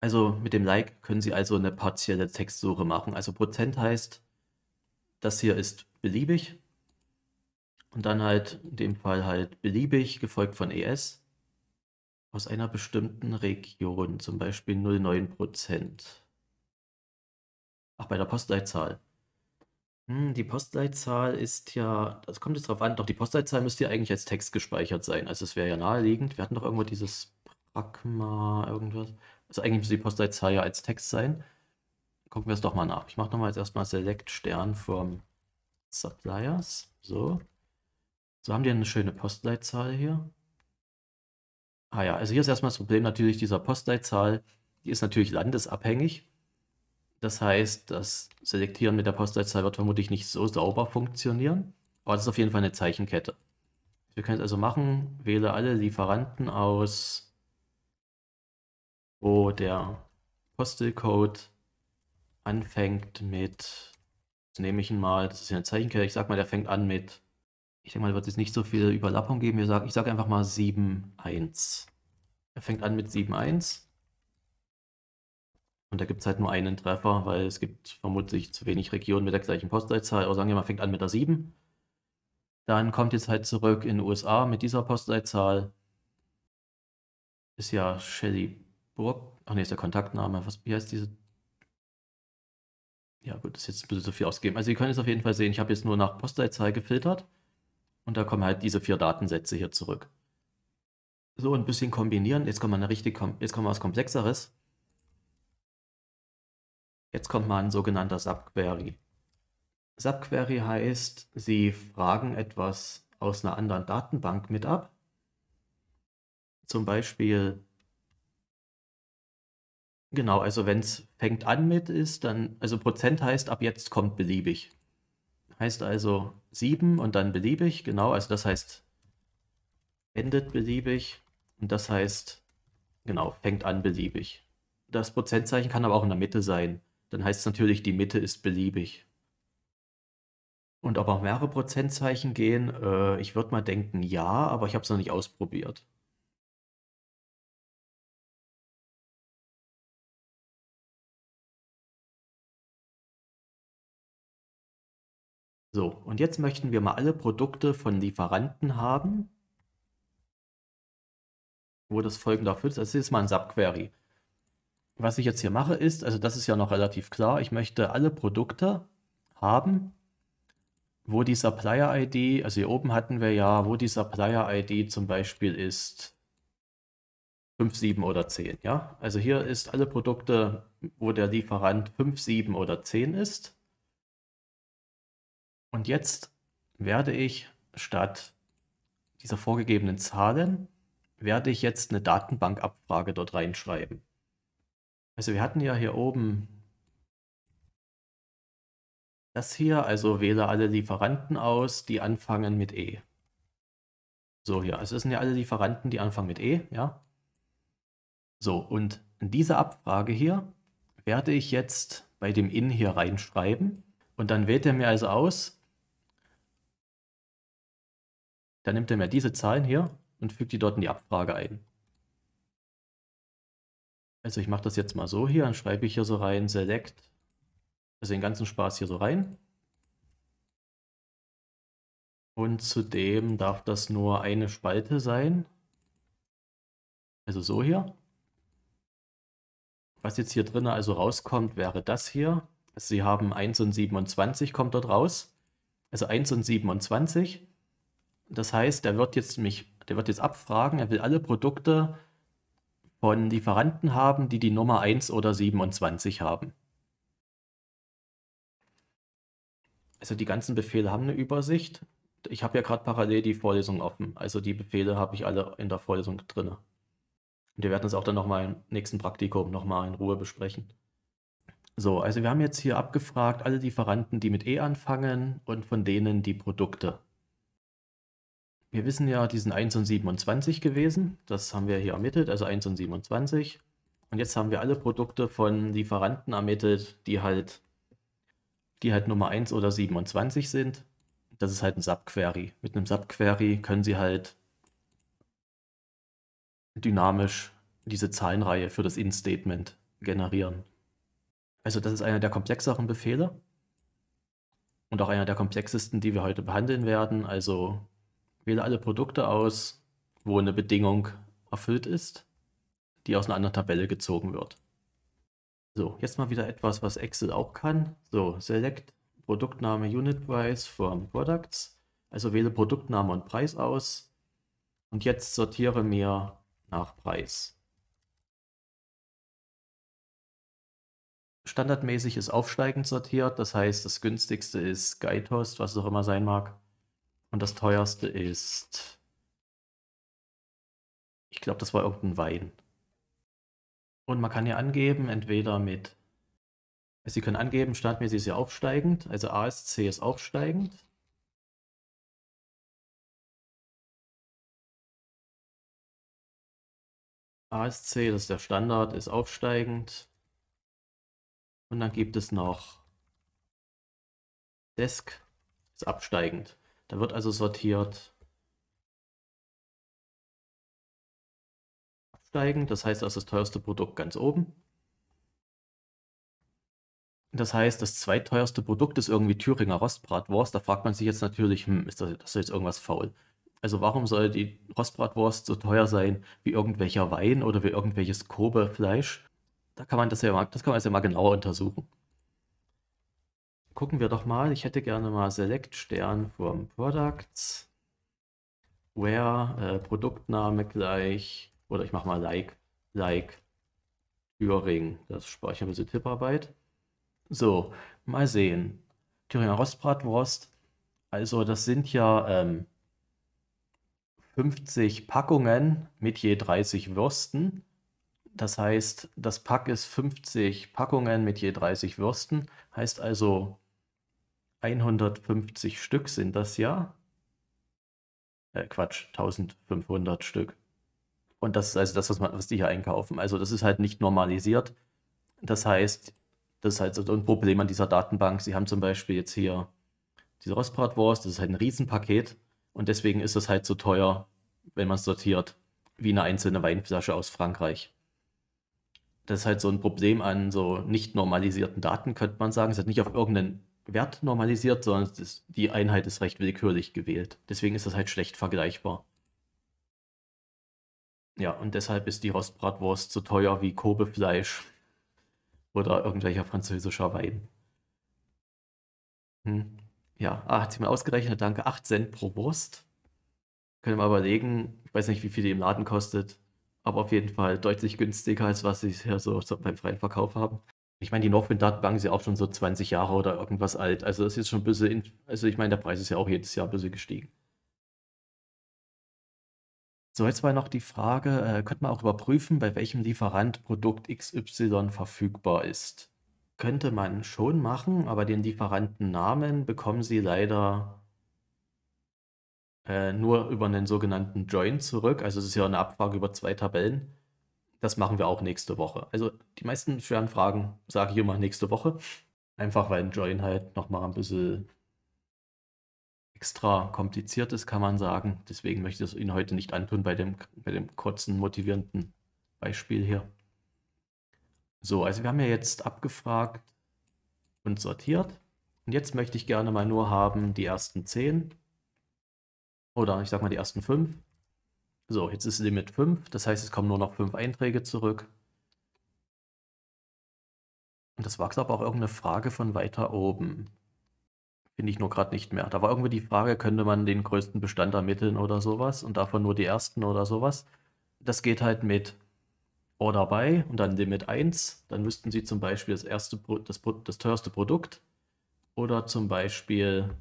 Also mit dem Like können Sie also eine partielle Textsuche machen. Also Prozent heißt, das hier ist beliebig. Und dann halt in dem Fall halt beliebig, gefolgt von ES aus einer bestimmten Region, zum Beispiel 0,9 Ach, bei der Postleitzahl. Hm, die Postleitzahl ist ja, das kommt jetzt drauf an, doch die Postleitzahl müsste ja eigentlich als Text gespeichert sein. Also es wäre ja naheliegend. Wir hatten doch irgendwo dieses Pragma, irgendwas. Also eigentlich müsste die Postleitzahl ja als Text sein. Gucken wir es doch mal nach. Ich mache nochmal jetzt erstmal Select Stern vom Suppliers. So. So haben die eine schöne Postleitzahl hier. Ah ja, also hier ist erstmal das Problem natürlich dieser Postleitzahl. Die ist natürlich landesabhängig. Das heißt, das Selektieren mit der Postleitzahl wird vermutlich nicht so sauber funktionieren. Aber das ist auf jeden Fall eine Zeichenkette. Wir können es also machen, wähle alle Lieferanten aus, wo der Postelcode anfängt mit, jetzt nehme ich ihn mal, das ist ja eine Zeichenkette, ich sag mal, der fängt an mit ich denke mal, da wird es nicht so viel Überlappung geben. Ich sage sag einfach mal 7-1. Er fängt an mit 7-1. Und da gibt es halt nur einen Treffer, weil es gibt vermutlich zu wenig Regionen mit der gleichen Postleitzahl. Aber sagen wir mal, fängt an mit der 7. Dann kommt jetzt halt zurück in den USA mit dieser Postleitzahl. Ist ja Shelly Burg. Ach ne, ist der Kontaktname. Was, wie heißt diese? Ja, gut, das ist jetzt ein bisschen zu viel ausgegeben. Also, ihr könnt es auf jeden Fall sehen. Ich habe jetzt nur nach Postleitzahl gefiltert. Und da kommen halt diese vier Datensätze hier zurück. So ein bisschen kombinieren. Jetzt kommt man eine richtig, jetzt kommt was Komplexeres. Jetzt kommt mal ein sogenannter Subquery. Subquery heißt, Sie fragen etwas aus einer anderen Datenbank mit ab. Zum Beispiel, genau, also wenn es fängt an mit ist, dann, also Prozent heißt, ab jetzt kommt beliebig heißt also 7 und dann beliebig, genau, also das heißt endet beliebig und das heißt, genau, fängt an beliebig. Das Prozentzeichen kann aber auch in der Mitte sein. Dann heißt es natürlich, die Mitte ist beliebig. Und ob auch mehrere Prozentzeichen gehen, äh, ich würde mal denken ja, aber ich habe es noch nicht ausprobiert. So, und jetzt möchten wir mal alle Produkte von Lieferanten haben, wo das folgende erfüllt ist. Das ist jetzt mal ein Subquery. Was ich jetzt hier mache ist, also das ist ja noch relativ klar, ich möchte alle Produkte haben, wo die Supplier-ID, also hier oben hatten wir ja, wo die Supplier-ID zum Beispiel ist 5, 7 oder 10. Ja? Also hier ist alle Produkte, wo der Lieferant 5, 7 oder 10 ist. Und jetzt werde ich statt dieser vorgegebenen Zahlen, werde ich jetzt eine Datenbankabfrage dort reinschreiben. Also wir hatten ja hier oben das hier, also wähle alle Lieferanten aus, die anfangen mit E. So hier, also es sind ja alle Lieferanten, die anfangen mit E, ja. So, und diese Abfrage hier werde ich jetzt bei dem In hier reinschreiben und dann wählt er mir also aus, Dann nimmt er mir diese Zahlen hier und fügt die dort in die Abfrage ein. Also ich mache das jetzt mal so hier, dann schreibe ich hier so rein, select, also den ganzen Spaß hier so rein. Und zudem darf das nur eine Spalte sein. Also so hier. Was jetzt hier drin also rauskommt, wäre das hier. Sie haben 1 und 27 kommt dort raus. Also 1 und 27. Das heißt, er wird jetzt mich, der wird jetzt abfragen, er will alle Produkte von Lieferanten haben, die die Nummer 1 oder 27 haben. Also die ganzen Befehle haben eine Übersicht. Ich habe ja gerade parallel die Vorlesung offen. Also die Befehle habe ich alle in der Vorlesung drin. Und wir werden das auch dann nochmal im nächsten Praktikum nochmal in Ruhe besprechen. So, also wir haben jetzt hier abgefragt alle Lieferanten, die mit E anfangen und von denen die Produkte wir wissen ja, die sind 1 und 27 gewesen. Das haben wir hier ermittelt, also 1 und 27. Und jetzt haben wir alle Produkte von Lieferanten ermittelt, die halt, die halt Nummer 1 oder 27 sind. Das ist halt ein Subquery. Mit einem Subquery können Sie halt dynamisch diese Zahlenreihe für das In-Statement generieren. Also das ist einer der komplexeren Befehle und auch einer der komplexesten, die wir heute behandeln werden. Also wähle alle Produkte aus, wo eine Bedingung erfüllt ist, die aus einer anderen Tabelle gezogen wird. So, jetzt mal wieder etwas, was Excel auch kann. So, Select Produktname Unit Price from Products. Also wähle Produktname und Preis aus. Und jetzt sortiere mir nach Preis. Standardmäßig ist aufsteigend sortiert, das heißt, das günstigste ist Guidehost, was es auch immer sein mag. Und das teuerste ist. Ich glaube, das war irgendein Wein. Und man kann hier angeben, entweder mit. Also sie können angeben, standmäßig ist sie aufsteigend, also ASC ist aufsteigend. ASC, das ist der Standard, ist aufsteigend. Und dann gibt es noch Desk, ist absteigend. Da wird also sortiert. Absteigen, das heißt, das ist das teuerste Produkt ganz oben. Das heißt, das zweiteuerste Produkt ist irgendwie Thüringer Rostbratwurst. Da fragt man sich jetzt natürlich, hm, ist das, das ist jetzt irgendwas faul? Also warum soll die Rostbratwurst so teuer sein wie irgendwelcher Wein oder wie irgendwelches Kobefleisch? Da kann man das ja mal, das kann man jetzt ja mal genauer untersuchen gucken wir doch mal. Ich hätte gerne mal Select Stern vom Products. Where, äh, Produktname gleich. Oder ich mache mal Like, Like, Thüring. Das speichern wir so Tipparbeit. So, mal sehen. Thüringer Rostbratwurst. Also das sind ja ähm, 50 Packungen mit je 30 Würsten. Das heißt, das Pack ist 50 Packungen mit je 30 Würsten. Heißt also 150 Stück sind das ja. Äh, Quatsch, 1500 Stück. Und das ist also das, was, man, was die hier einkaufen. Also das ist halt nicht normalisiert. Das heißt, das ist halt so ein Problem an dieser Datenbank. Sie haben zum Beispiel jetzt hier diese Rostbratwurst, das ist halt ein Riesenpaket. Und deswegen ist es halt so teuer, wenn man es sortiert, wie eine einzelne Weinflasche aus Frankreich. Das ist halt so ein Problem an so nicht normalisierten Daten, könnte man sagen. Es hat nicht auf irgendeinen Wert normalisiert, sondern ist, die Einheit ist recht willkürlich gewählt. Deswegen ist das halt schlecht vergleichbar. Ja, und deshalb ist die Rostbratwurst so teuer wie Kobefleisch oder irgendwelcher französischer Wein. Hm. Ja, ah, hat sich mal ausgerechnet, danke, 8 Cent pro Wurst. Können wir mal überlegen, ich weiß nicht, wie viel die im Laden kostet, aber auf jeden Fall deutlich günstiger, als was sie hier so beim freien Verkauf haben. Ich meine, die Northwind-Datenbank ist ja auch schon so 20 Jahre oder irgendwas alt. Also das ist jetzt schon ein bisschen, also ich meine, der Preis ist ja auch jedes Jahr ein bisschen gestiegen. So, jetzt war noch die Frage, äh, könnte man auch überprüfen, bei welchem Lieferant Produkt XY verfügbar ist? Könnte man schon machen, aber den Lieferantennamen bekommen Sie leider äh, nur über einen sogenannten Join zurück. Also es ist ja eine Abfrage über zwei Tabellen. Das machen wir auch nächste Woche. Also die meisten schweren Fragen sage ich immer nächste Woche. Einfach weil ein Join halt nochmal ein bisschen extra kompliziert ist, kann man sagen. Deswegen möchte ich es Ihnen heute nicht antun bei dem, bei dem kurzen, motivierenden Beispiel hier. So, also wir haben ja jetzt abgefragt und sortiert. Und jetzt möchte ich gerne mal nur haben die ersten 10 oder ich sag mal die ersten 5 so, jetzt ist Limit 5, das heißt, es kommen nur noch 5 Einträge zurück. Und das war, glaube auch irgendeine Frage von weiter oben. Finde ich nur gerade nicht mehr. Da war irgendwie die Frage, könnte man den größten Bestand ermitteln oder sowas und davon nur die ersten oder sowas. Das geht halt mit Order bei und dann Limit 1. Dann müssten Sie zum Beispiel das erste, das, das teuerste Produkt oder zum Beispiel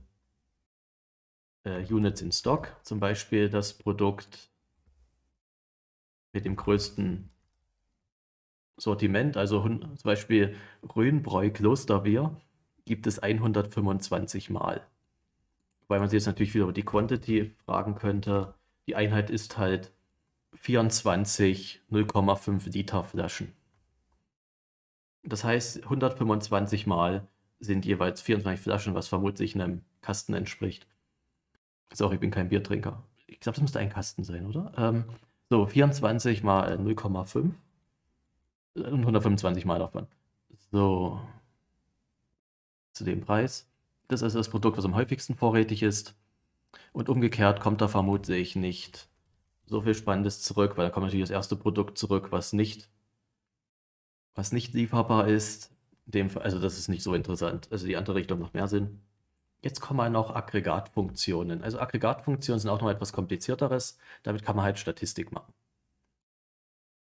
äh, Units in Stock, zum Beispiel das Produkt mit dem größten Sortiment, also zum Beispiel Rhönbräu Klosterbier, gibt es 125 Mal. Weil man sich jetzt natürlich wieder über die Quantity fragen könnte. Die Einheit ist halt 24 0,5 Liter Flaschen. Das heißt, 125 Mal sind jeweils 24 Flaschen, was vermutlich einem Kasten entspricht. Sorry, ich bin kein Biertrinker. Ich glaube, es müsste ein Kasten sein, oder? Ähm, so, 24 mal 0,5 und 125 mal davon. So, zu dem Preis. Das ist das Produkt, was am häufigsten vorrätig ist. Und umgekehrt kommt da vermutlich nicht so viel Spannendes zurück, weil da kommt natürlich das erste Produkt zurück, was nicht, was nicht lieferbar ist. Dem, also das ist nicht so interessant. Also die andere Richtung macht mehr Sinn. Jetzt kommen noch Aggregatfunktionen. Also Aggregatfunktionen sind auch noch etwas komplizierteres. Damit kann man halt Statistik machen.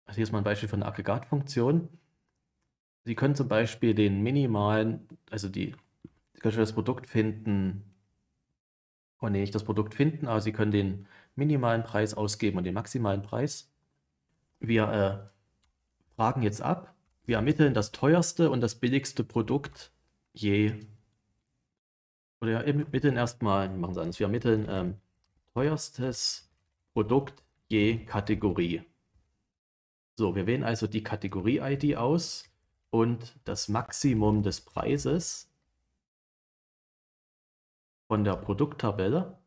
Also hier ist mal ein Beispiel von einer Aggregatfunktion. Sie können zum Beispiel den minimalen, also die, Sie können das Produkt finden, oh nee, nicht das Produkt finden, aber Sie können den minimalen Preis ausgeben und den maximalen Preis. Wir äh, fragen jetzt ab, wir ermitteln das teuerste und das billigste Produkt je oder ja, ermitteln erstmal, machen Sie anders. Wir ermitteln ähm, teuerstes Produkt je Kategorie. So, wir wählen also die Kategorie-ID aus und das Maximum des Preises von der Produkttabelle.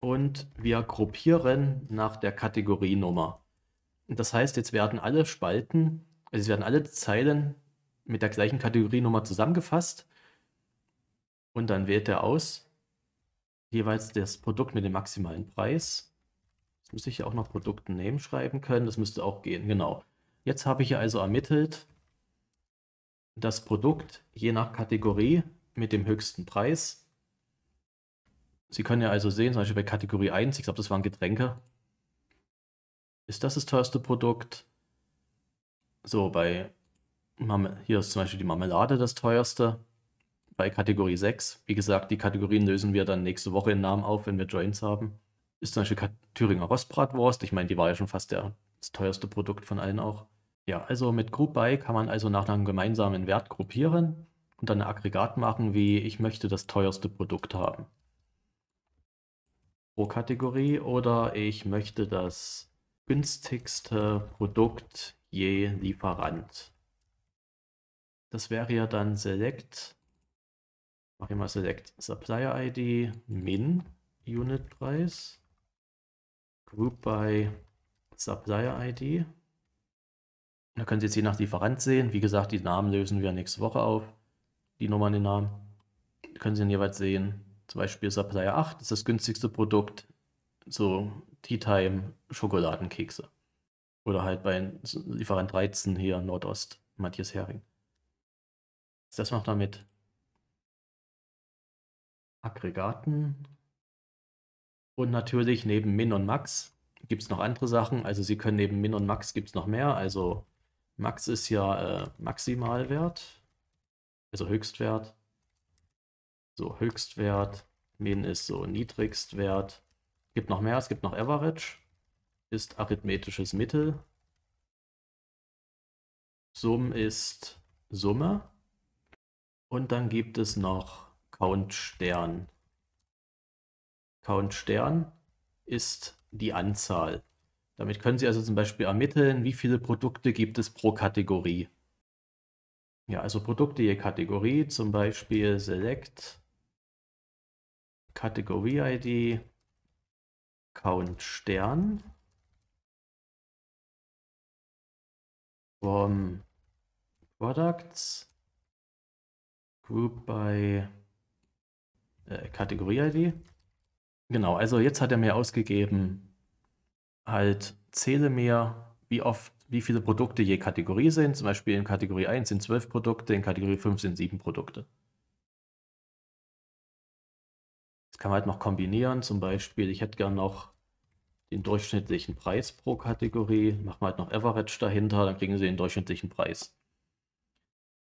Und wir gruppieren nach der Kategorienummer. Das heißt, jetzt werden alle Spalten, also es werden alle Zeilen mit der gleichen Kategorienummer zusammengefasst und dann wählt er aus jeweils das Produkt mit dem maximalen Preis. Jetzt müsste ich ja auch noch Produkten schreiben können. Das müsste auch gehen, genau. Jetzt habe ich hier also ermittelt, das Produkt je nach Kategorie mit dem höchsten Preis. Sie können ja also sehen, zum Beispiel bei Kategorie 1, ich glaube, das waren Getränke, ist das das teuerste Produkt. So, bei hier ist zum Beispiel die Marmelade das teuerste bei Kategorie 6. Wie gesagt, die Kategorien lösen wir dann nächste Woche in Namen auf, wenn wir Joins haben. Ist zum Beispiel Thüringer Rostbratwurst. Ich meine, die war ja schon fast der, das teuerste Produkt von allen auch. Ja, also mit Group Buy kann man also nach einem gemeinsamen Wert gruppieren und dann ein Aggregat machen, wie ich möchte das teuerste Produkt haben. Pro Kategorie oder ich möchte das günstigste Produkt je Lieferant. Das wäre ja dann Select Mach hier mal Select Supplier ID, Min Unit Preis, Group by Supplier ID. Da können Sie jetzt je nach Lieferant sehen. Wie gesagt, die Namen lösen wir nächste Woche auf. Die Nummern, den Namen. Da können Sie dann jeweils sehen. Zum Beispiel Supplier 8 ist das günstigste Produkt. So Tea Time Schokoladenkekse. Oder halt bei Lieferant 13 hier Nordost, Matthias Hering. Das macht damit. Aggregaten. Und natürlich neben Min und Max gibt es noch andere Sachen. Also Sie können neben Min und Max gibt es noch mehr. Also Max ist ja äh, Maximalwert, also Höchstwert. So Höchstwert, Min ist so Niedrigstwert. Gibt noch mehr, es gibt noch Average, ist arithmetisches Mittel. Summ ist Summe. Und dann gibt es noch Count Stern. Count Stern ist die Anzahl. Damit können Sie also zum Beispiel ermitteln, wie viele Produkte gibt es pro Kategorie. Ja, also Produkte je Kategorie, zum Beispiel Select, Kategorie-ID, Count Stern. From Products, Group by äh, Kategorie-ID. Genau, also jetzt hat er mir ausgegeben, halt zähle mir, wie oft, wie viele Produkte je Kategorie sind. Zum Beispiel in Kategorie 1 sind 12 Produkte, in Kategorie 5 sind 7 Produkte. Das kann man halt noch kombinieren. Zum Beispiel, ich hätte gern noch den durchschnittlichen Preis pro Kategorie. Machen wir halt noch Average dahinter, dann kriegen Sie den durchschnittlichen Preis.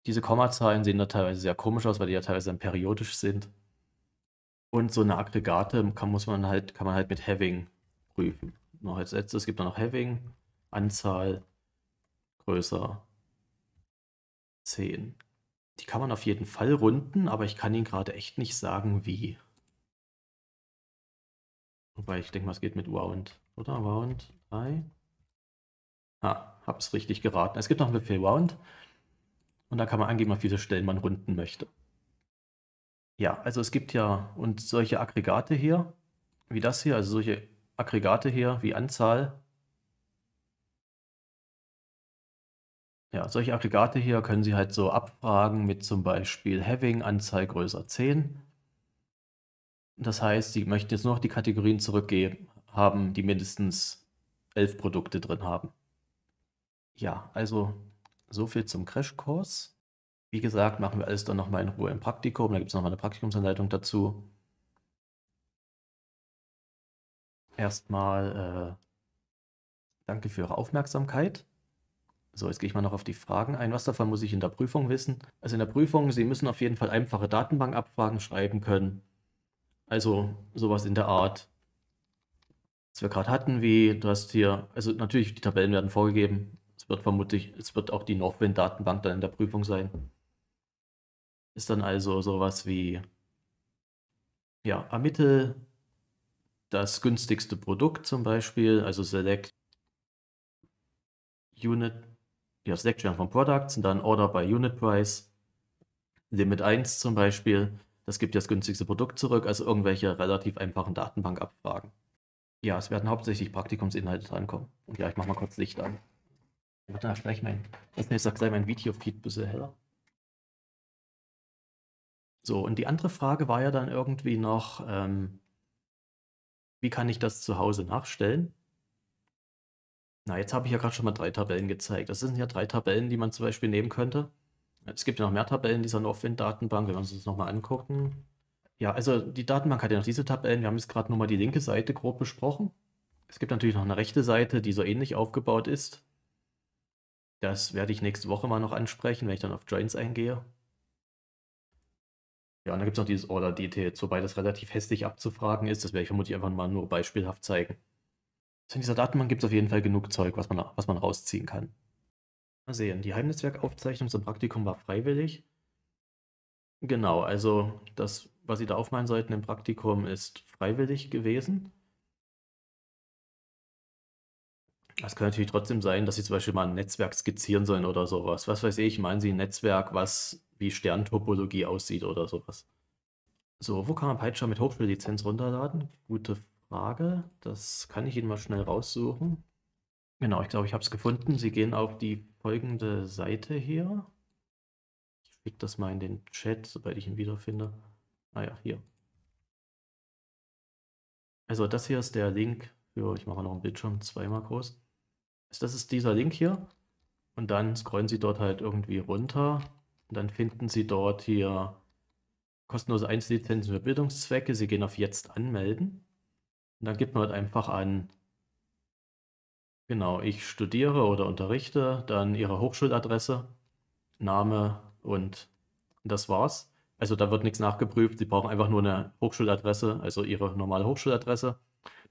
Diese Kommazahlen sehen da teilweise sehr komisch aus, weil die ja teilweise dann periodisch sind. Und so eine Aggregate kann, muss man halt, kann man halt mit Having prüfen. Noch als letztes gibt es noch Having, Anzahl größer 10. Die kann man auf jeden Fall runden, aber ich kann Ihnen gerade echt nicht sagen, wie. Wobei ich denke mal, es geht mit wound, oder? Wound 3. Ah, hab's richtig geraten. Es gibt noch einen Befehl wound. Und da kann man angeben, auf wie viele Stellen man runden möchte. Ja, also es gibt ja und solche Aggregate hier, wie das hier, also solche Aggregate hier wie Anzahl. Ja, solche Aggregate hier können Sie halt so abfragen mit zum Beispiel Having Anzahl größer 10. Das heißt, Sie möchten jetzt nur noch die Kategorien zurückgeben, haben, die mindestens 11 Produkte drin haben. Ja, also so viel zum Crashkurs. Wie gesagt, machen wir alles dann nochmal in Ruhe im Praktikum. Da gibt es nochmal eine Praktikumsanleitung dazu. Erstmal äh, danke für Ihre Aufmerksamkeit. So, jetzt gehe ich mal noch auf die Fragen ein. Was davon muss ich in der Prüfung wissen? Also in der Prüfung, Sie müssen auf jeden Fall einfache Datenbankabfragen schreiben können. Also sowas in der Art, was wir gerade hatten, wie du hast hier, also natürlich, die Tabellen werden vorgegeben. Es wird vermutlich, es wird auch die Northwind-Datenbank dann in der Prüfung sein ist dann also sowas wie, ja, ermittel das günstigste Produkt zum Beispiel, also Select Unit, ja, Select Selection von Products und dann Order by Unit Price, Limit 1 zum Beispiel, das gibt das günstigste Produkt zurück, also irgendwelche relativ einfachen Datenbankabfragen. Ja, es werden hauptsächlich Praktikumsinhalte drankommen. Und ja, ich mache mal kurz Licht an. Ich würde gleich mein, das ist sei mein Videofeed ein bisschen heller. So, und die andere Frage war ja dann irgendwie noch, ähm, wie kann ich das zu Hause nachstellen? Na, jetzt habe ich ja gerade schon mal drei Tabellen gezeigt. Das sind ja drei Tabellen, die man zum Beispiel nehmen könnte. Es gibt ja noch mehr Tabellen in dieser Northwind-Datenbank, wenn wir uns das nochmal angucken. Ja, also die Datenbank hat ja noch diese Tabellen. Wir haben jetzt gerade nur mal die linke Seite grob besprochen. Es gibt natürlich noch eine rechte Seite, die so ähnlich aufgebaut ist. Das werde ich nächste Woche mal noch ansprechen, wenn ich dann auf Joins eingehe. Ja, und da gibt es noch dieses Order Details, wobei das relativ hässlich abzufragen ist. Das werde ich vermutlich einfach mal nur beispielhaft zeigen. Also in dieser Datenbank gibt es auf jeden Fall genug Zeug, was man, was man rausziehen kann. Mal sehen, die Heimnetzwerkaufzeichnung zum Praktikum war freiwillig. Genau, also das, was Sie da aufmalen sollten im Praktikum, ist freiwillig gewesen. Es kann natürlich trotzdem sein, dass Sie zum Beispiel mal ein Netzwerk skizzieren sollen oder sowas. Was weiß ich, meinen Sie ein Netzwerk, was wie Sterntopologie aussieht oder sowas. So, wo kann man Peitscher mit Hochschullizenz runterladen? Gute Frage. Das kann ich Ihnen mal schnell raussuchen. Genau, ich glaube, ich habe es gefunden. Sie gehen auf die folgende Seite hier. Ich schicke das mal in den Chat, sobald ich ihn wiederfinde. Ah ja, hier. Also das hier ist der Link für, ich mache noch einen Bildschirm zweimal groß. Das ist dieser Link hier. Und dann scrollen Sie dort halt irgendwie runter und dann finden Sie dort hier kostenlose Einzellizenzen für Bildungszwecke. Sie gehen auf Jetzt anmelden. Und dann gibt man dort einfach an, genau, ich studiere oder unterrichte, dann Ihre Hochschuladresse, Name und das war's. Also da wird nichts nachgeprüft. Sie brauchen einfach nur eine Hochschuladresse, also Ihre normale Hochschuladresse.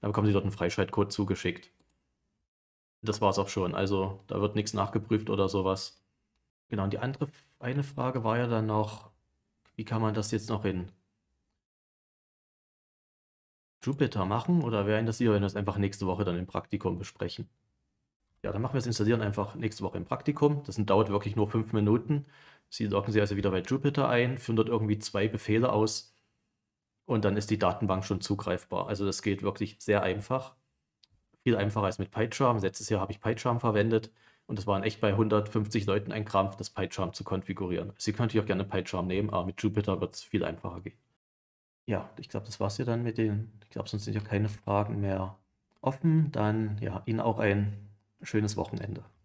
Dann bekommen Sie dort einen Freischaltcode zugeschickt. Das war's auch schon. Also da wird nichts nachgeprüft oder sowas. Genau, und die andere, eine Frage war ja dann noch, wie kann man das jetzt noch in Jupyter machen oder wäre das hier, wenn wir das einfach nächste Woche dann im Praktikum besprechen? Ja, dann machen wir das Installieren einfach nächste Woche im Praktikum. Das dauert wirklich nur fünf Minuten. Sie loggen sich also wieder bei Jupyter ein, führen dort irgendwie zwei Befehle aus und dann ist die Datenbank schon zugreifbar. Also das geht wirklich sehr einfach. Viel einfacher als mit PyCharm. Letztes Jahr habe ich PyCharm verwendet. Und das waren echt bei 150 Leuten ein Krampf, das PyCharm zu konfigurieren. Sie können natürlich auch gerne PyCharm nehmen, aber mit Jupyter wird es viel einfacher gehen. Ja, ich glaube, das war's ja dann mit den. Ich glaube, sonst sind ja keine Fragen mehr offen. Dann ja, Ihnen auch ein schönes Wochenende.